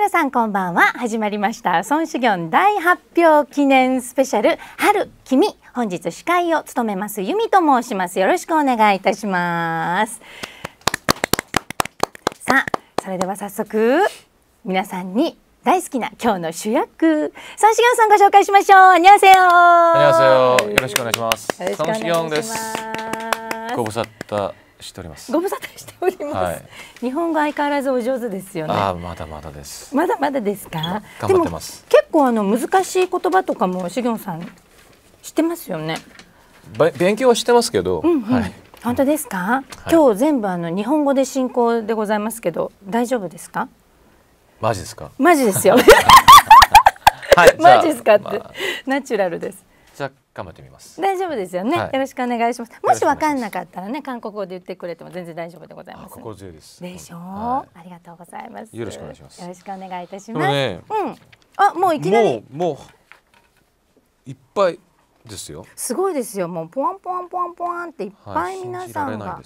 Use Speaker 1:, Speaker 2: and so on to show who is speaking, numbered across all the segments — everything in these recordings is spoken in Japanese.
Speaker 1: 皆さんこんばんは始まりました孫子業大発表記念スペシャル春君本日司会を務めます由美と申しますよろしくお願いいたしますさあそれでは早速皆さんに大好きな今日の主役孫子業さんご紹介しましょう안녕하세요안녕하세요よろしくお願いします孫子業
Speaker 2: ですご無沙汰しております。ご無沙
Speaker 1: 汰しております。日本語相変わらずお上手ですよね。あ
Speaker 2: まだまだです。
Speaker 1: まだまだですか。頑張ってます。結構あの難しい言葉とかもしげんさん知ってますよね。
Speaker 2: 勉強はしてますけど。うんうん、はい。
Speaker 1: 本当ですか、はい、今日全部あの日本語で進行でございますけど大丈夫ですか
Speaker 2: マジですかマジですよはい、マジですか って、まあ、
Speaker 1: ナチュラルです
Speaker 2: 頑張ってみます大丈夫ですよね、はい、よ
Speaker 1: ろしくお願いしますもし分かんなかったらね韓国語で言ってくれても全然大丈夫でございます心強いですでしょう、はい、ありがとうございますよろしくお願いしますよろしくお願いいたします、ね、うんあもういきな
Speaker 2: りもういっぱいですよ
Speaker 1: すごいですよもうポワンポワンポワンポワンっていっぱい皆さんが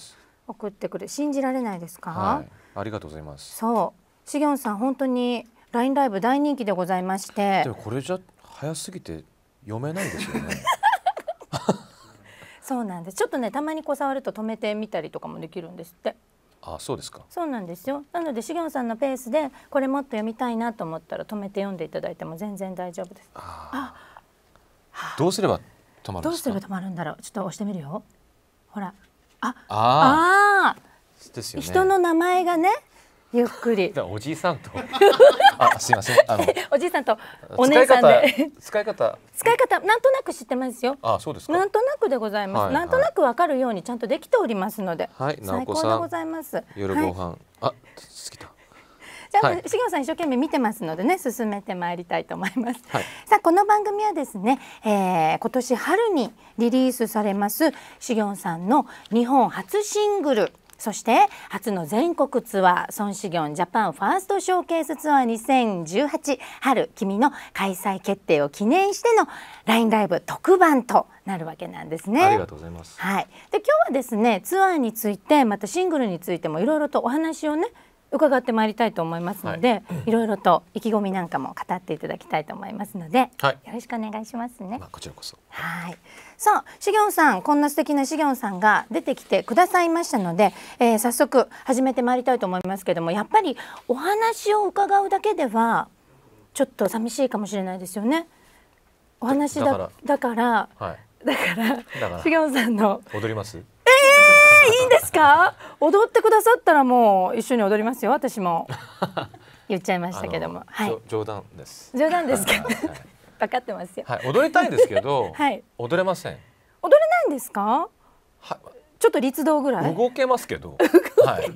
Speaker 1: 送ってくる。信じられないですか、はい、
Speaker 2: ありがとうございます
Speaker 1: そうしげんさん本当にラインライブ大人気でございましてでも
Speaker 2: これじゃ早すぎて読めないですよね
Speaker 1: そうなんですちょっとねたまにこう触ると止めてみたりとかもできるんですってあそうですかそうなんですよなのでしげんさんのペースでこれもっと読みたいなと思ったら止めて読んでいただいても全然大丈夫ですあ
Speaker 2: あどうすれば止まるどうすれ
Speaker 1: ば止まるんだろうちょっと押してみるよほら
Speaker 2: あああですよ、ね、人の
Speaker 1: 名前がねゆっくり。おじいさ
Speaker 2: んと。あ、すいません。あの。
Speaker 1: おじいさんと。お姉さんで。
Speaker 2: 使い方。
Speaker 1: 使い方、なんとなく知ってますよ。あ、そうですなんとなくでございます。なんとなくわかるように、ちゃんとできておりますので。はい、最高でございます。夜ご飯。
Speaker 2: あ、好きだ。じゃあ、はい、
Speaker 1: さん一生懸命見てますのでね進めてまいりたいと思います、さあこの番組はですね、えー、今年春にリリースされますしげさんの日本初シングルそして初の全国ツアー孫子業ジャパンファーストショーケースツアー2018春君の開催決定を記念しての LINE ライブ特番となるわけなんですね。ありがとうございます。はい。で今日はですねツアーについてまたシングルについてもいろいろとお話をね伺ってまいりたいと思いますので、はいろいろと意気込みなんかも語っていただきたいと思いますので、はい、よろしくお願いしますね。まあ、こ
Speaker 2: ちらこそ。は
Speaker 1: い。さあ、しげおんさん、こんな素敵なしげおんさんが出てきてくださいましたので、えー、早速始めてまいりたいと思いますけども、やっぱりお話を伺うだけではちょっと寂しいかもしれないですよね。お話だだからだから、
Speaker 2: はい、だからしげおんさんの踊ります。え
Speaker 1: えー、いいんですか？踊ってくださったらもう一緒に踊りますよ、私も。言っちゃいましたけども、は
Speaker 2: い、冗談です。
Speaker 1: 冗談ですか。ははい分かってます
Speaker 3: よ、
Speaker 2: はい、踊りたいんですけど、はい、踊れません
Speaker 1: 踊れないんですかはちょっと立動ぐらい
Speaker 2: 動けますけど はい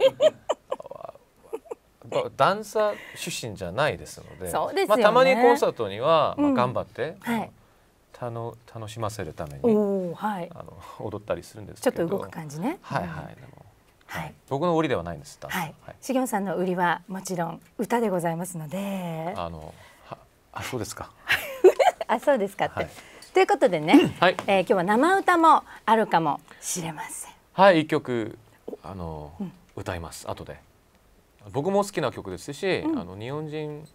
Speaker 2: ダンサー出身じゃないですのでそうです、ね、まあ、たまにコンサートには、まあ、頑張って、うん、はい、たの楽しませるため
Speaker 1: に、はい、あの
Speaker 2: 踊ったりするんですちょっと動く感じねはいはい、でもはい、僕の売りではないんです。はい。
Speaker 1: しげもさんの売りはもちろん歌でございますので。
Speaker 2: あの、あ、そうですか。
Speaker 1: あそうですかって、はい、ということでね、はい、えー、今日は生歌もあるかもしれません
Speaker 2: はい一曲あの、うん、歌います後で僕も好きな曲ですし、うん、あの日本人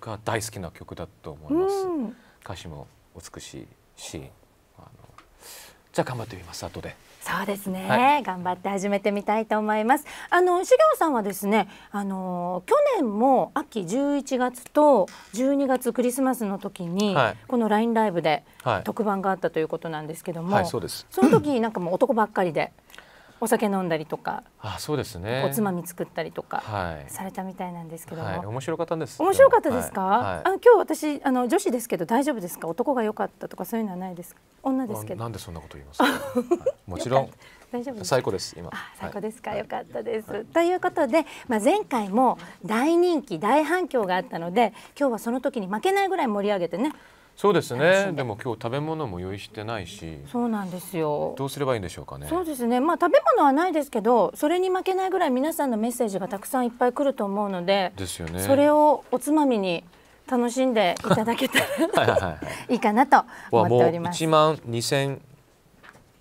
Speaker 2: が大好きな曲だと思います、うん、歌詞も美しいしあのじゃあ頑張ってみます後で。
Speaker 1: そうですね、はい、頑張って始めてみたいと思いますあの修行さんはですねあの去年も秋11月と12月クリスマスの時に、はい、この LINE ライブで特番があったということなんですけども、はい、そその時なんかもう男ばっかりでお酒飲んだりとか
Speaker 2: あそうですねおつまみ
Speaker 1: 作ったりとかされたみたいなんですけども、はい、
Speaker 2: 面白かったんです面白かったですか、はい、あの
Speaker 1: 今日私あの女子ですけど大丈夫ですか男が良かったとかそういうのはないですか女ですけどなんで
Speaker 2: そんなこと言いますはい、もちろん大丈夫です。最高です今最高
Speaker 1: ですか、はい、かったです、ということで、まあ、前回も大人気大反響があったので今日はその時に負けないぐらい盛り上げてね
Speaker 2: そうですねでも今日食べ物も用意してないしそうなんですよどうすればいいんでしょうかねそう
Speaker 1: ですねまあ食べ物はないですけどそれに負けないぐらい皆さんのメッセージがたくさんいっぱい来ると思うので
Speaker 2: ですよねそれ
Speaker 1: をおつまみに楽しんでいただけた
Speaker 2: ら いいかなと思っております。一万二千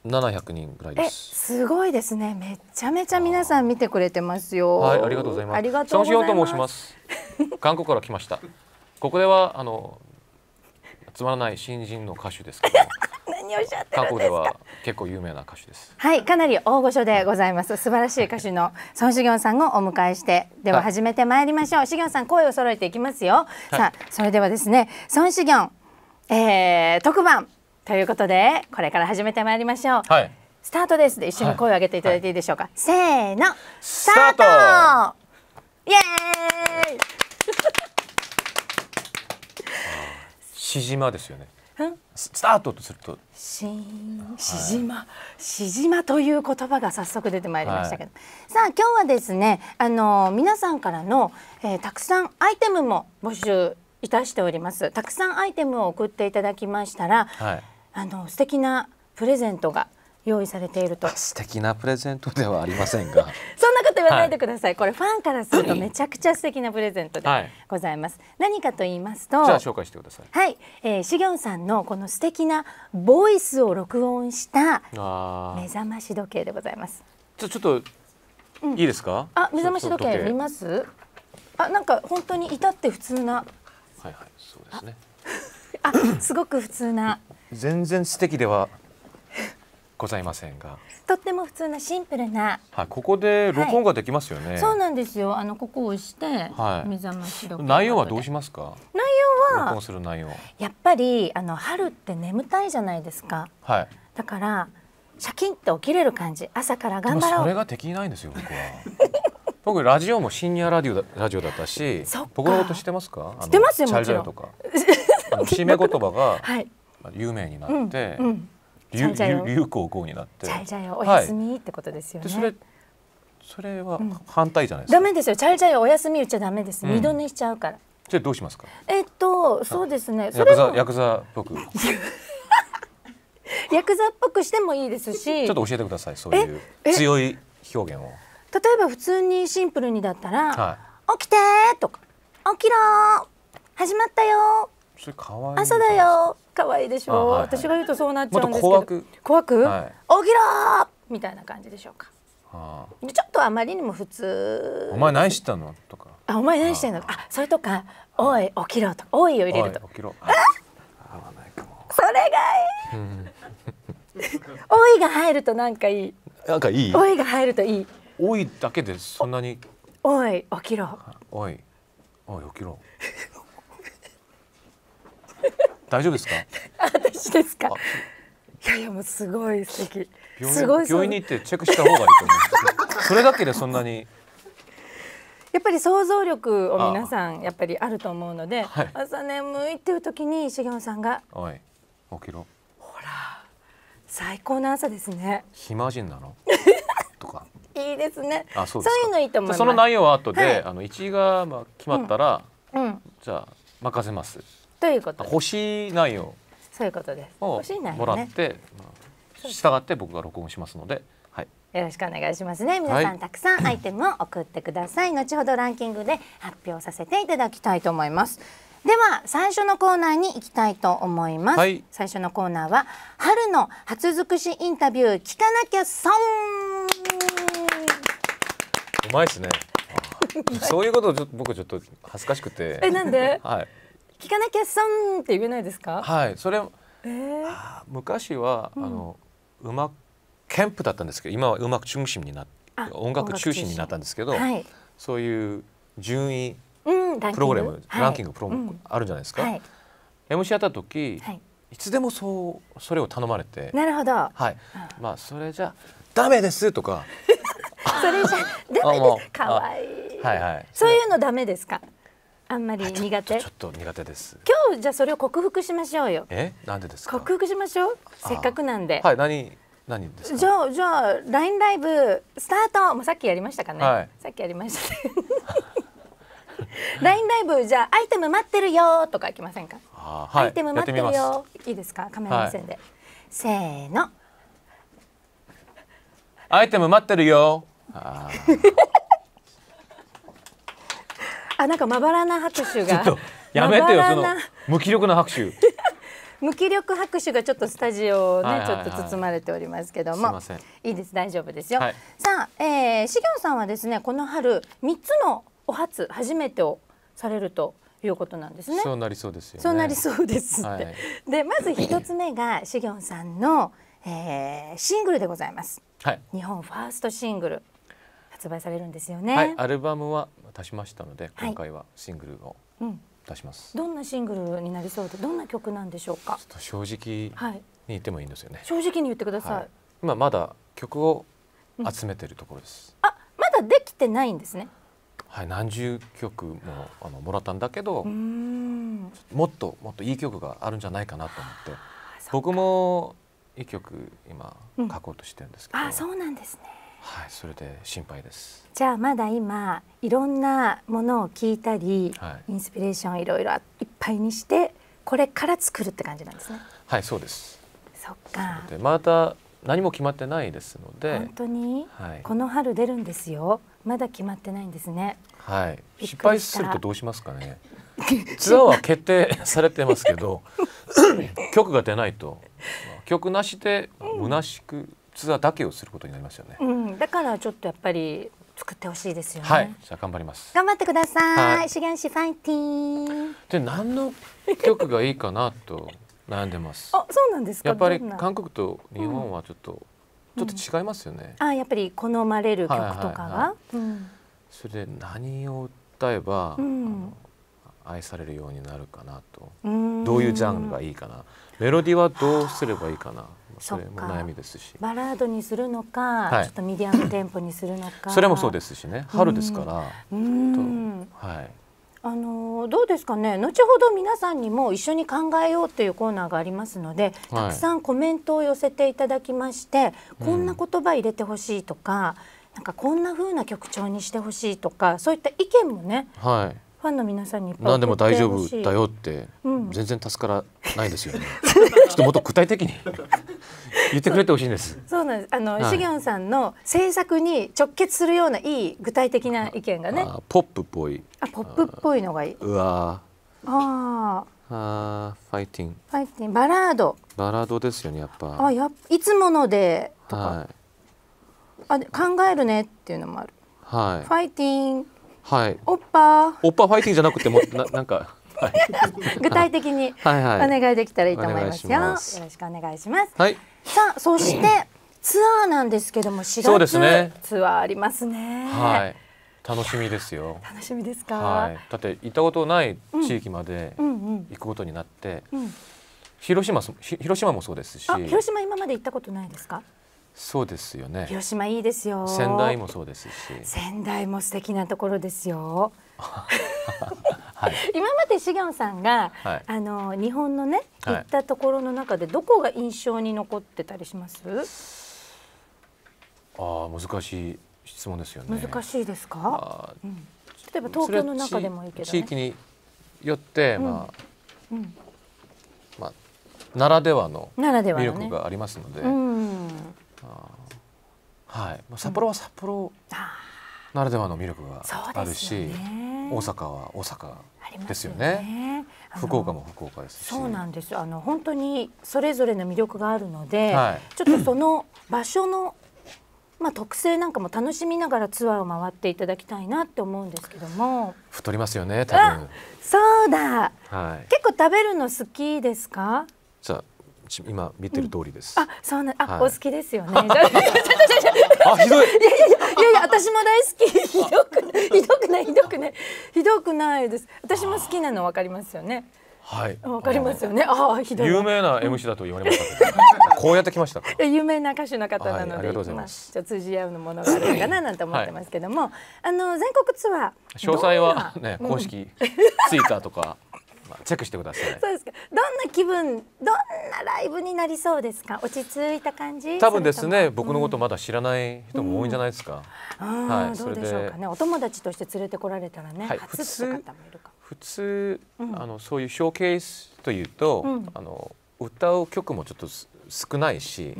Speaker 2: 七百人ぐらいで
Speaker 1: す。すごいですね。めちゃめちゃ皆さん見てくれてますよ。はい、ありがとうございます。ありがとうございま
Speaker 2: す。韓国 から来ました。ここではあのつまらない新人の歌手ですけど
Speaker 1: 何おっしゃって過去では
Speaker 2: 結構有名な歌手です
Speaker 1: はいかなり大御所でございます素晴らしい歌手の孫修行さんをお迎えしてでは始めてまいりましょう、はい、さん声を揃えていきますよ、はい、さあそれではですね孫修行、えー、特番ということでこれから始めてまいりましょう、はい、スタートですで一緒に声を上げていただいていいでしょうか、せーのスタートイエーイ
Speaker 2: しじまですよね。スタートとすると。
Speaker 1: しじま、しじまという言葉が早速出てまいりましたけど。はい、さあ、今日はですね、あの、皆さんからの、えー、たくさんアイテムも募集いたしております。たくさんアイテムを送っていただきましたら、はい、あの、素敵なプレゼントが用意されていると素
Speaker 2: 敵なプレゼントではありませんが
Speaker 1: そんなこと言わないでください、はい、これファンからするとめちゃくちゃ素敵なプレゼントでございます、はい、何かと言いますとじゃあ紹
Speaker 2: 介してくださいは
Speaker 1: い、えー、しげさんのこの素敵なボイスを録音した目覚まし時計でございます
Speaker 2: じゃちょっと、いいですかあ目覚まし時計見ま
Speaker 1: すあなんか本当に至って普通なは
Speaker 2: いはいそうですね
Speaker 1: あすごく普通な
Speaker 2: 全然素敵ではございませんが
Speaker 1: とっても普通なシンプルな、
Speaker 2: はい、ここで録音ができますよね、はい、そ
Speaker 1: うなんですよあのここを押して、はい、目覚まし内
Speaker 2: 容はどうしますか
Speaker 1: 内容は録音する内容やっぱりあの春って眠たいじゃないですか、はい、だからシャキンと起きれる感じ朝から頑張ろうそれが
Speaker 2: 敵ないんですよ僕は 僕ラジオも深夜ラジオだラジオだったし僕のこと知ってますか知ってますよもちろんとか締め言葉が はい、有名になって、うんうん有有効号になってじゃいじゃいお休
Speaker 1: み、ってことですよねそれそれは
Speaker 2: 反対じゃないですか、うん、ダ
Speaker 1: メですよちゃいちゃいお休み言っちゃダメです、二度寝しちゃうからじゃどうしますかえっとそうですねヤクザヤ
Speaker 2: クザく
Speaker 1: ヤクザっぽくしてもいいですしちょっと教
Speaker 2: えてくださいそういう強い表現を例
Speaker 1: えば普通にシンプルにだったら「
Speaker 2: はい、起きて!」
Speaker 1: とか「起きろ始まったよ
Speaker 2: それ可愛い朝だ
Speaker 1: よ可愛いでしょ、はいはい、私が言うとそうなっちゃうんですけど怖く
Speaker 2: 怖く、はい、起き
Speaker 1: ろみたいな感じでしょうかはあ、ちょっとあまりにも普通お
Speaker 2: 前何したのと
Speaker 1: かあお前何してんのあそれとか「おい起きろ」とか「おい」を入れると
Speaker 2: 起きろあ合
Speaker 1: わないかもそれがいいおいが入るとなんかいい
Speaker 2: なんかいいおいが
Speaker 1: 入るといい
Speaker 2: おいだけでそんなに
Speaker 1: おい起きろ
Speaker 2: おいおい起きろ大丈夫ですか
Speaker 1: 私ですかいやいやもうすごい素敵すごい病院に行ってチェックした方がいいと思
Speaker 2: います それだけでそんなに
Speaker 1: やっぱり想像力を皆さんやっぱりあると思うので、はい、朝眠いっていう時に重雄さんが
Speaker 2: 「おい起きろ」ほら
Speaker 1: 最高の朝ですね
Speaker 2: 暇人なの
Speaker 1: とかいいですねあそうそういうのいいと思いますその内容は後で、はい、あの1
Speaker 2: 位がまあ決まったら、うん、うん、じゃあ任せますということ欲し星内容
Speaker 1: そういうことです欲し星内容、ね、もらって、
Speaker 2: 従って僕が録音しますのではい
Speaker 1: よろしくお願いしますね皆さん、たくさんアイテムを送ってください 後ほどランキングで発表させていただきたいと思いますでは最初のコーナーに行きたいと思います、はい、最初のコーナーは春の初尽くしインタビュー聞かなきゃ損う
Speaker 2: まいですねそういうことをちょっと僕ちょっと恥ずかしくて えなんではい
Speaker 1: 聞かなきゃ損って言えないですかはいそれ、え
Speaker 3: ー、
Speaker 2: 昔はあの、うん、うまキャンプだったんですけど今はうまく中心にな
Speaker 3: 音楽中心にな
Speaker 2: ったんですけど、はい、そういう順位プログラム、うん、ランキングプログラム、あるじゃないですか、はい、MC やった時、はい、いつでもそうそれを頼まれてなるほど、はい、うん、まあそれじゃダメですとか それじゃダメですかわいい、はいはい、
Speaker 1: そういうのダメですかあんまり苦手ちょっ
Speaker 2: と苦手です
Speaker 1: 今日じゃそれを克服しましょうよ
Speaker 2: えなんでです
Speaker 1: か克服しましょうせっかくなんではい
Speaker 2: 何何で
Speaker 1: すかじゃあじゃあ LINE ライブスタートもうさっきやりましたかね、はい、さっきやりましたね LINE ライブじゃあアイテム待ってるよとかいきませんか、
Speaker 3: あ、はい、アイテム待ってるよ
Speaker 1: いいですかカメラ目線で、はい、せーの
Speaker 2: アイテム待ってるよああ
Speaker 1: あなんかまばらな拍手が。
Speaker 2: やめてよその無気力な拍手。
Speaker 1: 無気力拍手がちょっとスタジオね、はいはい、ちょっと包まれておりますけどもすみませんいいです大丈夫ですよ、はい、さあ、えー、しげさんはですねこの春三つのお初初めてをされるということなんですねそう
Speaker 2: なりそうですよ、ね、そうなりそうですって、はい、
Speaker 1: でまず一つ目がしげさんの、えー、シングルでございます、はい、日本ファーストシングル発売されるんですよね、はい、
Speaker 2: アルバムは出しましたので今回はシングルを出します、
Speaker 1: はいうん、どんなシングルになりそうでどんな曲なんでしょうか
Speaker 2: 正直に言ってもいいんですよね、正
Speaker 1: 直に言ってください、
Speaker 2: 今まだ曲を集めてるところです、うん、あ
Speaker 1: まだできてないんですね
Speaker 2: はい何十曲もあのもらったんだけど
Speaker 1: も
Speaker 2: っともっといい曲があるんじゃないかなと思って僕も一曲今書こうとしてるんですけど、うん、
Speaker 1: あそうなんですね
Speaker 2: はい、それで心配です。
Speaker 1: じゃあまだ今いろんなものを聞いたり、はい、インスピレーションいろいろいっぱいにしてこれから作るって感じなんですね。
Speaker 2: はい、そうです。そっか。でまた何も決まってないですので。本当に、はい、こ
Speaker 1: の春出るんですよ。まだ決まってないんですね。はい。失敗するとどうし
Speaker 2: ますかね。ツアーは決定されてますけど、曲が出ないと、曲なしで虚しく。うんツアーだけをすることになりますよね、うん、
Speaker 1: だからちょっとやっぱり作ってほしいですよね、はい、
Speaker 2: じゃ頑張ります
Speaker 1: 頑張ってください、はい、資源ファイティン
Speaker 2: で何の曲がいいかなと悩んでます あそうなんですかやっぱり韓国と日本はちょっと、うんちょっと違いますよね。
Speaker 1: うん、あやっぱり好まれる曲とかが。
Speaker 2: それで何を歌えば、うん、愛されるようになるかなとどういうジャンルがいいかなメロディーはどうすればいいかなそれも悩みですしバ
Speaker 1: ラードにするのか、はい、ちょっとミディアムテンポにするのかそれもそうです
Speaker 2: しね春ですからう
Speaker 1: んはいあのどうですかね後ほど皆さんにも一緒に考えようというコーナーがありますので、たくさんコメントを寄せていただきまして、うん、こんな言葉入れてほしいとか、なんかこんな風な曲調にしてほしいとかそういった意見もね、はい、ファンの皆さんに何でも大丈夫だよっ
Speaker 2: て、うん、全然助からないですよね ちょっともっと具体的に言ってくれてほしいんです
Speaker 1: そうなんですあの、はい、シギョンさんの制作に直結するようないい具体的な意見がね
Speaker 2: ポップっぽい
Speaker 1: あポップっぽいのがいい
Speaker 2: うわ
Speaker 1: あ
Speaker 2: あファイティン
Speaker 1: ファイティンバラード
Speaker 2: バラードですよねやっぱ
Speaker 1: あやいつものではい、あ考えるねっていうのもあるはいファイティンはい。おっぱ。
Speaker 2: おっぱファイティングじゃなくてもな なんか。
Speaker 1: 具体的にお願いできたらいいと思いますよ。はいはい、すよろしくお願いします。はい、さあそして、ツアーなんですけども4月ですねツアーありますね。はい。
Speaker 2: 楽しみですよ。楽
Speaker 1: しみですか。はい。
Speaker 2: だって行ったことない地域まで行くことになって、うん広島広島もそうですし。広
Speaker 1: 島今まで行ったことないですか。
Speaker 2: そうですよね。広島いいですよ。仙台もそうですし。仙
Speaker 1: 台も素敵なところですよ。はい、今までしげんさんが、はい、あの日本のね行ったところの中でどこが印象に残ってたりします？はい、
Speaker 2: ああ難しい質問ですよね。難
Speaker 1: しいですか？うん、例えば東京の中でもいいけど、ね、地域
Speaker 2: によって、まあ、うん、うん、まあならではの魅力がありますので。ならではのねう
Speaker 3: ん
Speaker 2: はい、札
Speaker 3: 幌は札幌
Speaker 2: ならではの魅力があるし、ね、大阪は大阪ですよね。福岡も福岡ですそう
Speaker 1: なんですあの本当にそれぞれの魅力があるので、はい、ちょっとその場所の、まあ、特性なんかも楽しみながらツアーを回っていただきたいなって思うんですけども
Speaker 2: 太りますよね多分
Speaker 1: そうだ、はい、結構食べるの好きですか
Speaker 2: じゃ今見てる通りで
Speaker 1: す。うん、あ、そうな、あ、はい、お好きですよね。あ、ひどい。いやいやいや私も大好き。ひどくひどくないひどくないひどくないです。私も好きなのわかりますよね。はい。わかりますよね。あ、ひどい。有名な
Speaker 2: MC だと言われました。こうやってきました。
Speaker 1: 有名な歌手の方なので、はい、まあ、じゃ通じ合うのものがあるかななんて思ってますけども、はい、あの全国ツアー。詳細はね、公式ツイッタ
Speaker 2: ーとか。まあ、チェックしてください。そう
Speaker 1: ですか。どんな気分、どんなライブになりそうですか。落ち着いた感じ。多分ですね、僕のこと
Speaker 2: まだ知らない人も多いんじゃないですか。
Speaker 1: うん、はい、どうでしょうかね。お友達として連れてこられたらね、はい、普通
Speaker 2: 普通、あのそういうショーケースというと、うん、あの歌う曲もちょっと少ないし、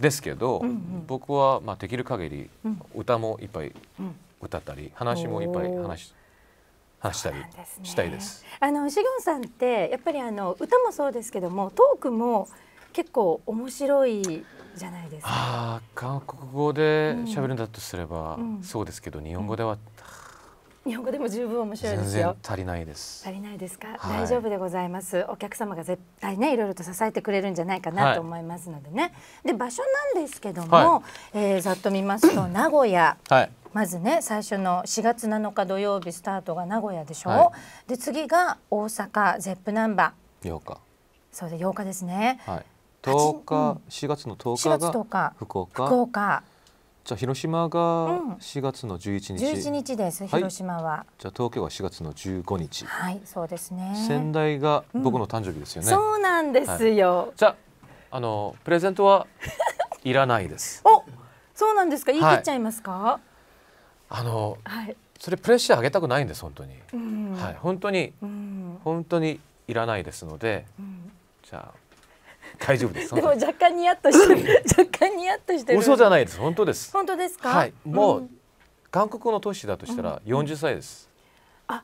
Speaker 2: ですけど、うんうん、僕はまあできる限り歌もいっぱい歌ったり、話もいっぱい話話したりしたいです。ですね、
Speaker 1: あのシギョンさんってやっぱりあの歌もそうですけどもトークも結構面白いじゃないですか。
Speaker 2: あ韓国語で喋るんだとすれば、うんそうですけど日本語では、
Speaker 1: 日本語でも十分面白いで
Speaker 2: すよ。足りないです。
Speaker 1: 足りないですか、はい、大丈夫でございます。お客様が絶対ね、いろいろと支えてくれるんじゃないかなと思いますのでね。はい、で、場所なんですけども、はい、えー、ざっと見ますと、名古屋、はい、まずね最初の4月7日土曜日スタートが名古屋でしょ、はい、で次が大阪ゼップナンバー8日そうで8日ですね、
Speaker 2: はい、10日、4月の10日が福岡福岡じゃ広島が4月の11日、うん、11日です広島は、はい、じゃ東京は4月の15日は
Speaker 1: いそうですね仙
Speaker 2: 台が僕の誕生日ですよね、うん、そうなんですよ、はい、じゃあのプレゼントはいらないです
Speaker 1: おそうなんですか言い切っちゃいますか、はい
Speaker 2: あの、はい、それプレッシャー上げたくないんです本当に、うん、はい本当に、うん、本当にいらないですので、うん、じゃあ大丈夫です。でも若
Speaker 1: 干ニヤッとして 若干ニヤッとしてる。嘘じゃな
Speaker 2: いです。本当です。本
Speaker 1: 当ですか。はい。もう、うん、
Speaker 2: 韓国の都市だとしたら40歳です。
Speaker 1: うん、あ、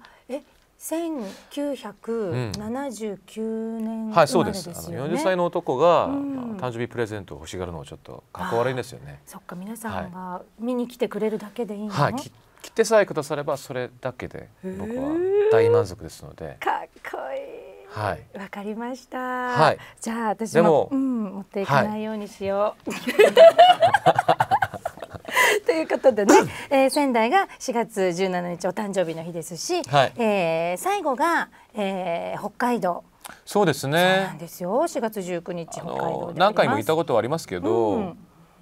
Speaker 1: 1979年、はいそうですあの40歳の
Speaker 2: 男が、誕生日プレゼントを欲しがるのをちょっとかっこ悪いんですよね
Speaker 1: そっか皆さんが見に来てくれるだけでいいの、はい、切
Speaker 2: ってさえくださればそれだけで僕は大満足ですのでかっこいいはい。
Speaker 1: わかりました。はい。じゃあ私もも、うん、持っていかないようにしよう。ということでね、えー、仙台が4月17日お誕生日の日ですし、はい、えー、最後が、えー、北海道。
Speaker 2: そうですね。なん
Speaker 1: ですよ。4月19日
Speaker 3: 北海道
Speaker 2: 何回も行ったことはありますけど、うん、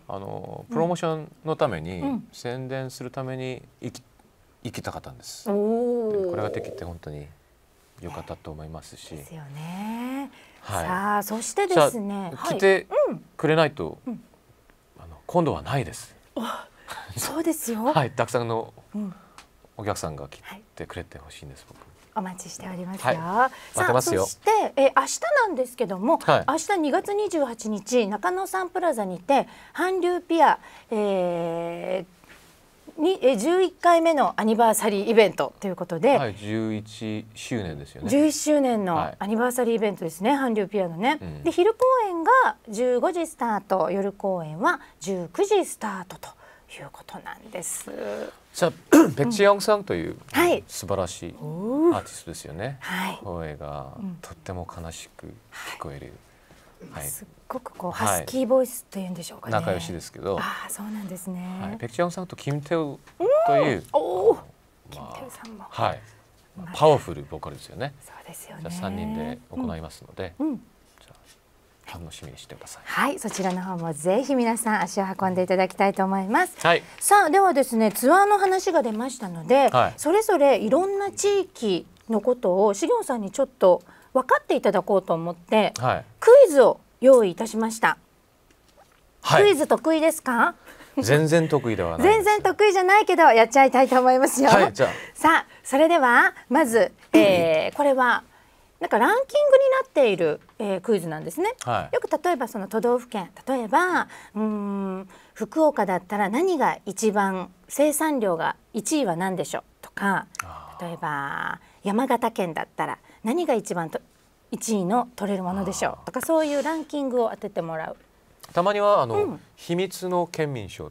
Speaker 2: あのプロモーションのために、うん、宣伝するために行き行きたかったんです。
Speaker 3: これが
Speaker 2: できて本当に良かったと思いますし。ですよ
Speaker 1: ね。はい、さあそしてですね、来てくれないと、はいうん、
Speaker 2: あの今度はないです。そ
Speaker 1: うですよ。はい、
Speaker 2: たくさんのお客さんが来てくれてほしいんです、僕。
Speaker 1: お待ちしておりますよ。はい、さあ、そして、え明日なんですけども、はい、明日2月28日中野サンプラザにて韓流ピア、えー、にえ11回目のアニバーサリーイベントということで、はい、
Speaker 2: 11周年ですよね。十一
Speaker 1: 周年のアニバーサリーイベントですね、韓流ピアのね。うん、で昼公演が15時スタート、夜公演は19時スタートと。いうことなんです。
Speaker 2: さあ、ペチヨンさんという、はい、素晴らしいアーティストですよね。はい、声がとっても悲しく聞こえる。はい、すっごくこう、ハスキ
Speaker 1: ーボイスというんでしょうかね。仲良しですけど。ああ、そうなんですね。はい、ペチ
Speaker 2: ヨンさんとキムテウという。
Speaker 1: おお、キムテウさんも。
Speaker 2: はい。パワフルボーカルですよね。そうですよね。じゃ三人で行いますので、うん楽しみにしてください
Speaker 1: はいそちらの方もぜひ皆さん足を運んでいただきたいと思います、はい、さあではですねツアーの話が出ましたので、はい、それぞれいろんな地域のことを資源さんにちょっと分かっていただこうと思って、はい、クイズを用意いたしました、クイズ得意ですか
Speaker 2: 全然得意ではない
Speaker 1: 全然得意じゃないけどやっちゃいたいと思いますよ、さ
Speaker 3: あ
Speaker 1: それではまず、えー、これはなんかランキングになっているえー、クイズなんですね、はい、よく例えばその都道府県例えばうん福岡だったら何が一番生産量が1位は何でしょうとか例えば山形県だったら何が一番と1位の取れるものでしょうとかそういうランキングを当ててもらう。
Speaker 2: たまにはあの、うん、秘密の県民賞っ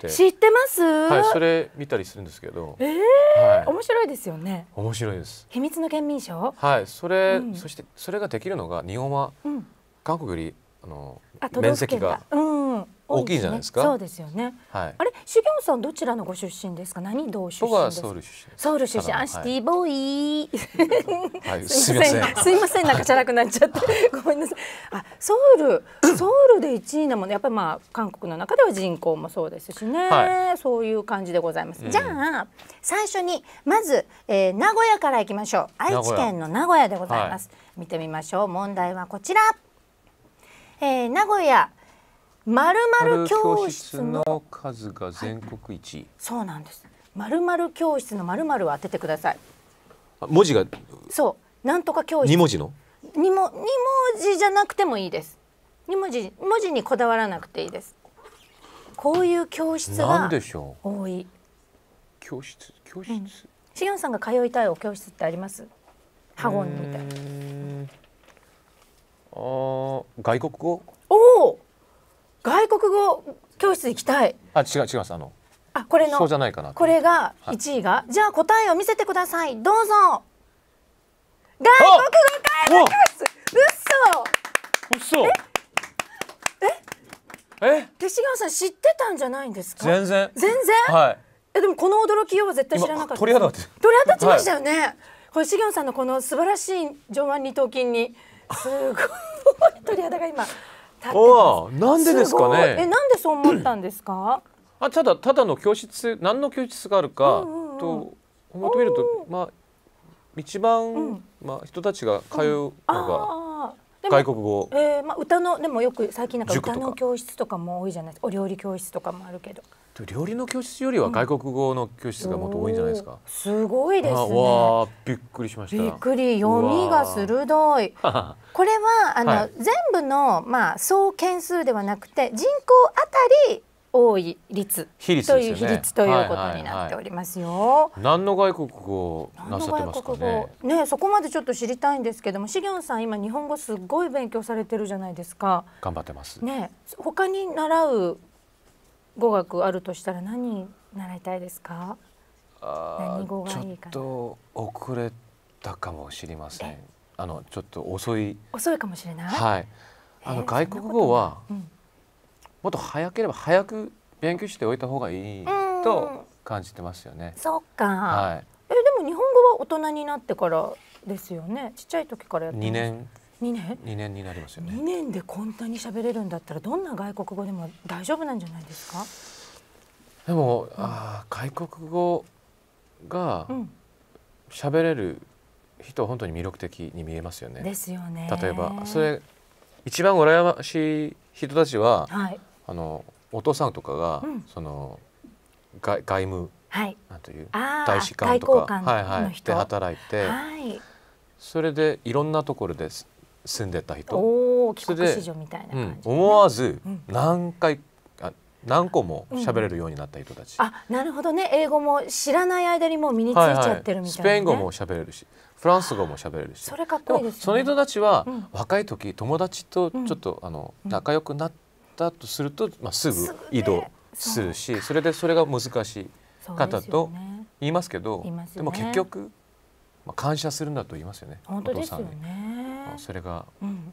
Speaker 2: て知っ
Speaker 1: てます？はい、それ
Speaker 2: 見たりするんですけど。え
Speaker 1: えーはい、面白いですよね。
Speaker 2: 面白いです。
Speaker 1: 秘密の県民賞？
Speaker 2: はい、それ、うん、そしてそれができるのが日本は、うん、韓国よりあのあ面積が、う
Speaker 1: ん、大きいじゃないですか。そうですよね。はい。あれ、修行さんどちらのご出身ですか。何道出身僕はソウル
Speaker 2: 出身。ソウル出身、アシテ
Speaker 1: ィボーイ。
Speaker 3: はい、すみません。すみま
Speaker 1: せん、なんかチャラくなっちゃって、ごめんなさい。あ、ソウル、ソウルで一位なもの、ね。やっぱりまあ韓国の中では人口もそうですしね。そういう感じでございます。じゃあ最初にまず、えー、名古屋からいきましょう。愛知県の名古屋でございます。見てみましょう。問題はこちら。えー、名古屋まるまる教室の
Speaker 2: 数が全国一、はい、
Speaker 1: そうなんです。まるまる教室のまるまるを当ててください。文字がそうなんとか教室二文字の二も二文字じゃなくてもいいです。二文字文字にこだわらなくていいです。こういう教室が多い。
Speaker 2: 教室教
Speaker 1: 室。しげ、んさんが通いたいお教室ってあります？ハゴンみ
Speaker 2: たいな。ああ外国語。
Speaker 1: おお。外国語教室行きたい。
Speaker 2: あ、違う違います。あの。
Speaker 1: あ、これの。そうじゃないかな。これが一位が、はい、じゃあ答えを見せてください。どうぞ。外国語外国教
Speaker 2: 室。嘘。嘘。え？え？え？
Speaker 1: 手川さん知ってたんじゃないんですか。全然。全然。はい。えでもこの驚きを絶対知らなかった。鳥肌立鳥肌立ちましたよね。はい、これさんのこの素晴らしい上腕二頭筋にすごい鳥肌
Speaker 2: が今。あなんでですかねえ
Speaker 1: なんでそう思ったんですか
Speaker 2: あただただの教室何の教室があるか、と思ってみるとまあ一番、まあ人たちが通うのが、
Speaker 1: 外国語、えまあ歌のでもよく最近なんか歌の教室とかも多いじゃないですかお料理教室とかもあるけど
Speaker 2: 料理の教室よりは外国語の教室がもっと多いんじゃないですか。
Speaker 1: すごいですね。わ
Speaker 2: びっくりし
Speaker 3: ました。びっくり読みが鋭い。これは
Speaker 1: あの、はい、全部のまあ総件数ではなくて人口あたり多い率比率という
Speaker 2: 比率ということになっており
Speaker 1: ますよ。
Speaker 2: 何の外国語なさってますかね。
Speaker 1: ねそこまでちょっと知りたいんですけども、しげンさん今日本語すごい勉強されてるじゃないですか。
Speaker 2: 頑張ってます。ね
Speaker 1: 他に習う語学あるとしたら何習いたいですか
Speaker 2: 何語がいいかちょっと遅れたかもしれませんあのちょっと遅い
Speaker 1: 遅いかもしれないは
Speaker 2: いあの外国語は、もっと早ければ早く勉強しておいた方がいいと感じてますよねそっかはいえでも日本語は大人になってか
Speaker 1: らですよねちっちゃい時からやって2年2年
Speaker 2: ?2 年になりますよね。
Speaker 1: 2年でこんなに喋れるんだったらどんな外国語でも大丈夫なんじゃないですか
Speaker 2: でも、うん、あ外国語が喋れる人本当に魅力的に見えますよね。ですよね。例えばそれ一番羨ましい人たちは、はい、あのお父さんとかが、うん、その外外務、はい、なんという大使館とかはいはい、で働いて、はい、それでいろんなところです住んでた人うん、思わず何回、あ何個も喋れるようになった人たち、うん、
Speaker 1: あなるほどね英語も知らない間にも身についちゃってるみたいな、ねはいはい、スペイン語も
Speaker 2: 喋れるしフランス語も喋れるしそれかっこいいです、ね、その人たちは、若い時友達とちょっと、あの仲良くなったとすると、まあ、すぐ移動するしそれでそれが難しい方と言いますけど
Speaker 3: でも結局
Speaker 2: まあ、感謝するんだと言いますよね。本当ですよ
Speaker 3: ね。それが、うん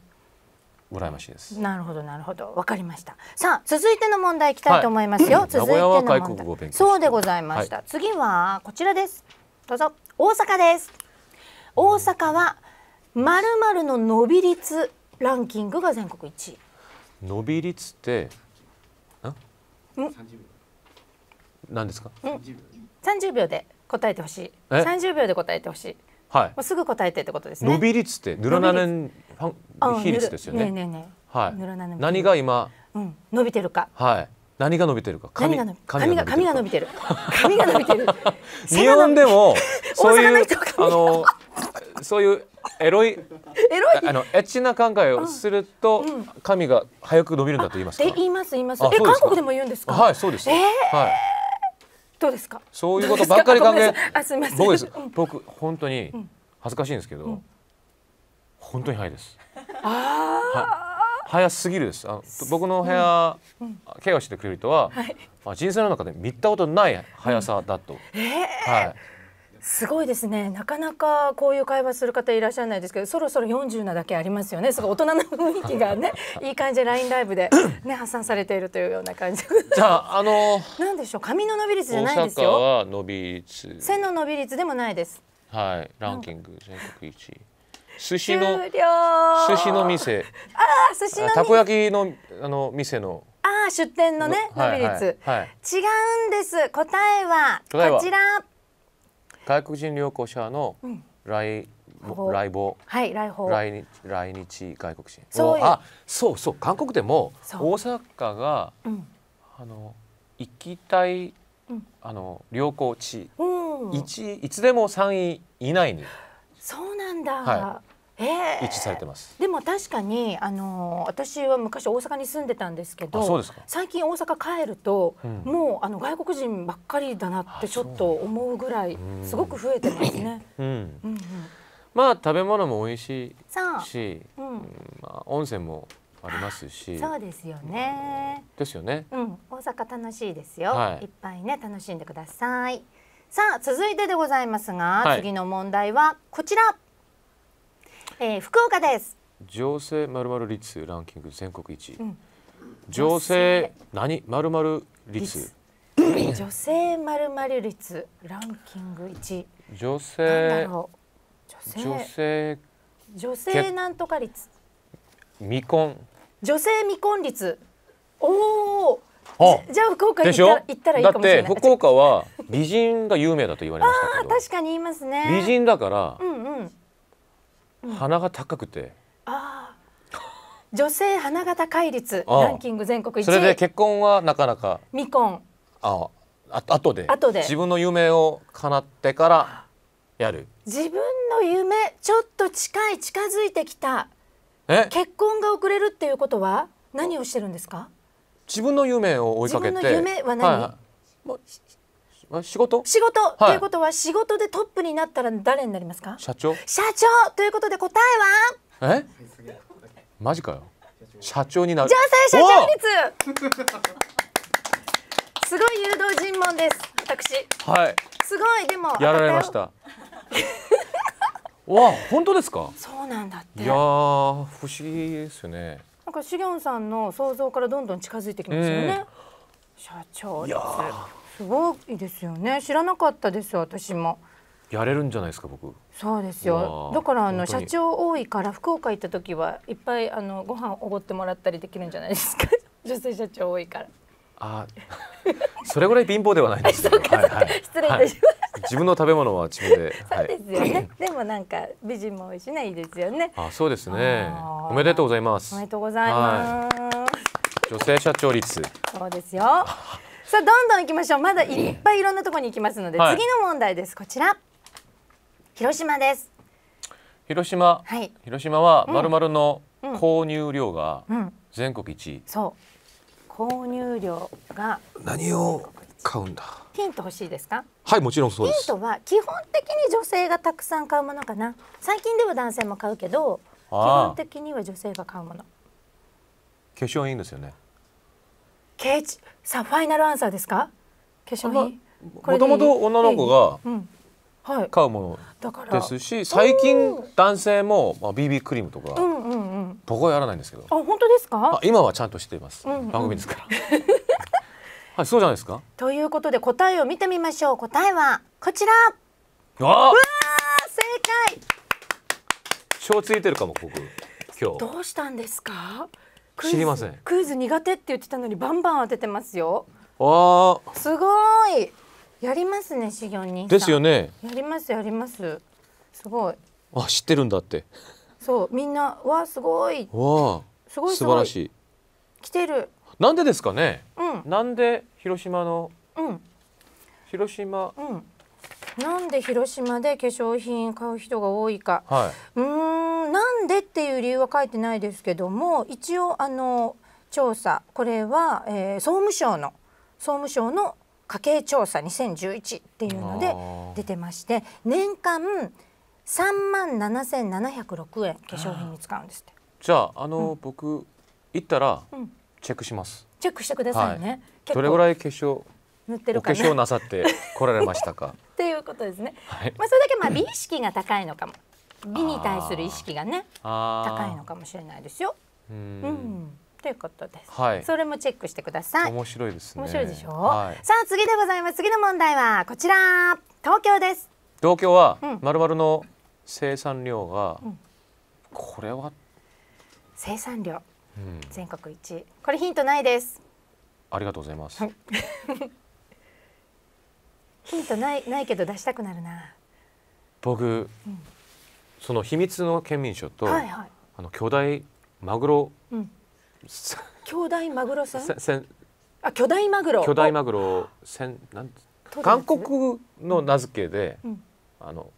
Speaker 2: 羨ましいです。
Speaker 1: なるほどなるほどわかりました。さあ続いての問題いきたいと思いますよ。はい、続いての問題。そうでございました。はい、次はこちらです。どうぞ大阪です。大阪はまるまるの伸び率ランキングが全国一位。
Speaker 2: 伸び率ってうん？うん。なんですか？
Speaker 1: うん。三十秒で答えてほしい三十秒で答えてほしいはい、もうすぐ答えてってことですね。伸び率ってヌラナネ
Speaker 2: ン比率ですよね。ねねねはい。何が今、う
Speaker 1: ん、伸びてるか。
Speaker 2: はい。何が伸びてるか。髪が髪が髪が
Speaker 1: 伸びてる。髪 が伸
Speaker 2: びてる。日本でもそういうあのそういうエロい エロいあのエッチな考えをすると髪が早く伸びるんだと言いますか。
Speaker 1: 言います言います。え韓国でも言うんですか。はいそうです。えー、はい。どうですかそういうことばっかり考え 僕です
Speaker 2: 僕本当に恥ずかしいんですけど、うん、本当に早いです早すぎるですあ僕の部屋、うん、ケアしてくれる人は、はい、人生の中で見たことない速さだと、うん、はい、
Speaker 1: すごいですねなかなかこういう会話する方いらっしゃらないですけどそろそろ40なだけありますよねすごい大人の雰囲気がね いい感じで l i n ライブで、ね、発散されているというような感じじゃああのー、なんでしょう髪の伸び率じゃないですよは
Speaker 2: 伸び率背
Speaker 1: の伸び率でもないです
Speaker 2: はいランキング全国一。位寿司の寿司の店
Speaker 1: あ寿司のたこ
Speaker 2: 焼きのあの店の
Speaker 1: ああ、出店のね伸び率、はいはいはい、違うんです答えはこちら
Speaker 2: 外国人旅行者の来、うん、来訪、はい、来訪来日来日外国人そうあそうそう韓国でも大阪が、うん、あの行きたい、うん、あの旅行地、うん、いつでも三位以内に
Speaker 1: そうなんだ、はい一致されてます、えー、でも確かにあの私は昔大阪に住んでたんですけど最近大阪帰ると、うん、もうあの外国人ばっかりだなってちょっと思うぐらいすごく増えてますね。
Speaker 3: んうんう
Speaker 2: まあ食べ物も美味しいし、うん、まあ、温泉もありますし。そう
Speaker 1: ですよね。ですよね。うん、大阪楽しいですよ、はい。いっぱいね、楽しんでください。さあ、続いてでございますが、はい、次の問題はこちら。えー、福岡です
Speaker 2: 女性まるまる率ランキング全国一、うん、情勢何まるまる率
Speaker 1: 女性まるまる率ランキング一
Speaker 2: 女性女性
Speaker 1: 女性なんとか率未婚女性未婚率おおじゃあ福岡行ったらいいかもしれないだって
Speaker 2: 福岡は美人が有名だと言われま
Speaker 1: したけど確かに言いますね美
Speaker 2: 人だから、うんうん、鼻が高くて。あ
Speaker 1: 女性鼻が高い率ランキング全国一位それで結
Speaker 2: 婚はなかなか未婚あああとで後で自分の夢を叶ってからやる
Speaker 1: 自分の夢ちょっと近い近づいてきたえ？結婚が遅れるっていうことは何をしてるんですか
Speaker 2: 自分の夢を追いかけて自分の夢は何、はいはい、仕事仕事、はい、というこ
Speaker 1: とは仕事でトップになったら誰になりますか社長社長ということで答
Speaker 2: えはえマジかよ社長になるじゃあ
Speaker 1: 社長率すごい誘導尋問です私はいすごいでもやられまし
Speaker 2: たわ本当ですかそ
Speaker 1: うなんだっていや不
Speaker 2: 思議ですよね
Speaker 1: なんかしげんさんの想像からどんどん近づいてきますよね、えー、社長率すごいですよね知らなかったです私も
Speaker 2: やれるんじゃないですか僕そうですよだからあの社長
Speaker 1: 多いから福岡行った時はいっぱいあのご飯おごってもらったりできるんじゃないですか 女性社長多いから
Speaker 2: あそれぐらい貧乏ではないですよ、はいはい、失礼いたします、はい自分の食べ物は自分で。そうで
Speaker 1: すよね。でもなんか美人も美味しないですよね。
Speaker 2: あ、そうですね。おめでとうございます。おめでとうございます。はい、女性社長率。
Speaker 1: そうですよ。さあどんどんいきましょうまだいっぱいいろんなところに行きますので、はい、次の問題ですこちら広島です
Speaker 2: 広島、はい、広島はまるまるの購入量が全国一位、うんうん、
Speaker 1: そう購入量が
Speaker 2: 何を買うんだ
Speaker 1: ヒント欲しいですかはいもちろんそうですヒントは基本的に女性がたくさん買うものかな最近では男性も買うけど基本的には女性が買うもの化
Speaker 2: 粧品ですよね
Speaker 1: ケイチさあファイナルアンサーですか化粧品
Speaker 2: もともと女の子が、はい、買うも
Speaker 1: のですし最近
Speaker 2: 男性も、まあ、BB クリームとか、う
Speaker 1: んうんうん、
Speaker 2: 僕はやらないんですけどあ
Speaker 1: 本当ですかあ
Speaker 2: 今はちゃんとしています、うんうん、番組ですから はいそうじゃないですか
Speaker 1: ということで答えを見てみましょう答えはこち
Speaker 2: らわあ正解超ついてるかも僕今日
Speaker 1: どうしたんですか知りませんクイズ苦手って言ってたのにバンバン当ててますよ
Speaker 2: わ
Speaker 1: あすごいやりますね修行人ですよねやりますやりますすごい
Speaker 2: あ知ってるんだって
Speaker 1: そうみんなわあすごいわあすごい素晴らし
Speaker 2: い来てるなんでですかね、うん、なんで広島の、うん、広島、うん、
Speaker 1: なんで広島で化粧品買う人が多いか、はい、うんなんでっていう理由は書いてないですけども一応あの調査これは、えー、総務省の総務省の家計調査2011っていうので出てまして年間3万7706円化粧品に使うんですって
Speaker 2: じゃああの、うん、僕行ったらチェックします、チェックしてくださいね、はい、どれぐらい化粧塗ってるか、お化粧なさって来られましたか
Speaker 1: っていうことですね。はい、まあそれだけまあ 美意識が高いのかも。美に対する意識がね
Speaker 2: 高いの
Speaker 1: かもしれないですよ。
Speaker 2: うん
Speaker 1: ということです、はい、それもチェックしてください面
Speaker 2: 白いですね面白いでしょ、はい、さ
Speaker 1: あ次でございます次の問題はこちら東京です
Speaker 2: 東京はまるまるの生産量が、うん、これは
Speaker 1: 生産量、うん、全国一これヒントないです
Speaker 2: ありがとうございます、
Speaker 1: ヒントないないけど出したくなるな
Speaker 2: 僕、うん、その秘密の県民賞と、はいはい、あの巨大マグロ、
Speaker 1: うん、巨大マグロ戦戦あ巨大マグロ巨
Speaker 2: 大マグロ戦なん
Speaker 1: 韓国
Speaker 2: の名付けで、うん、あの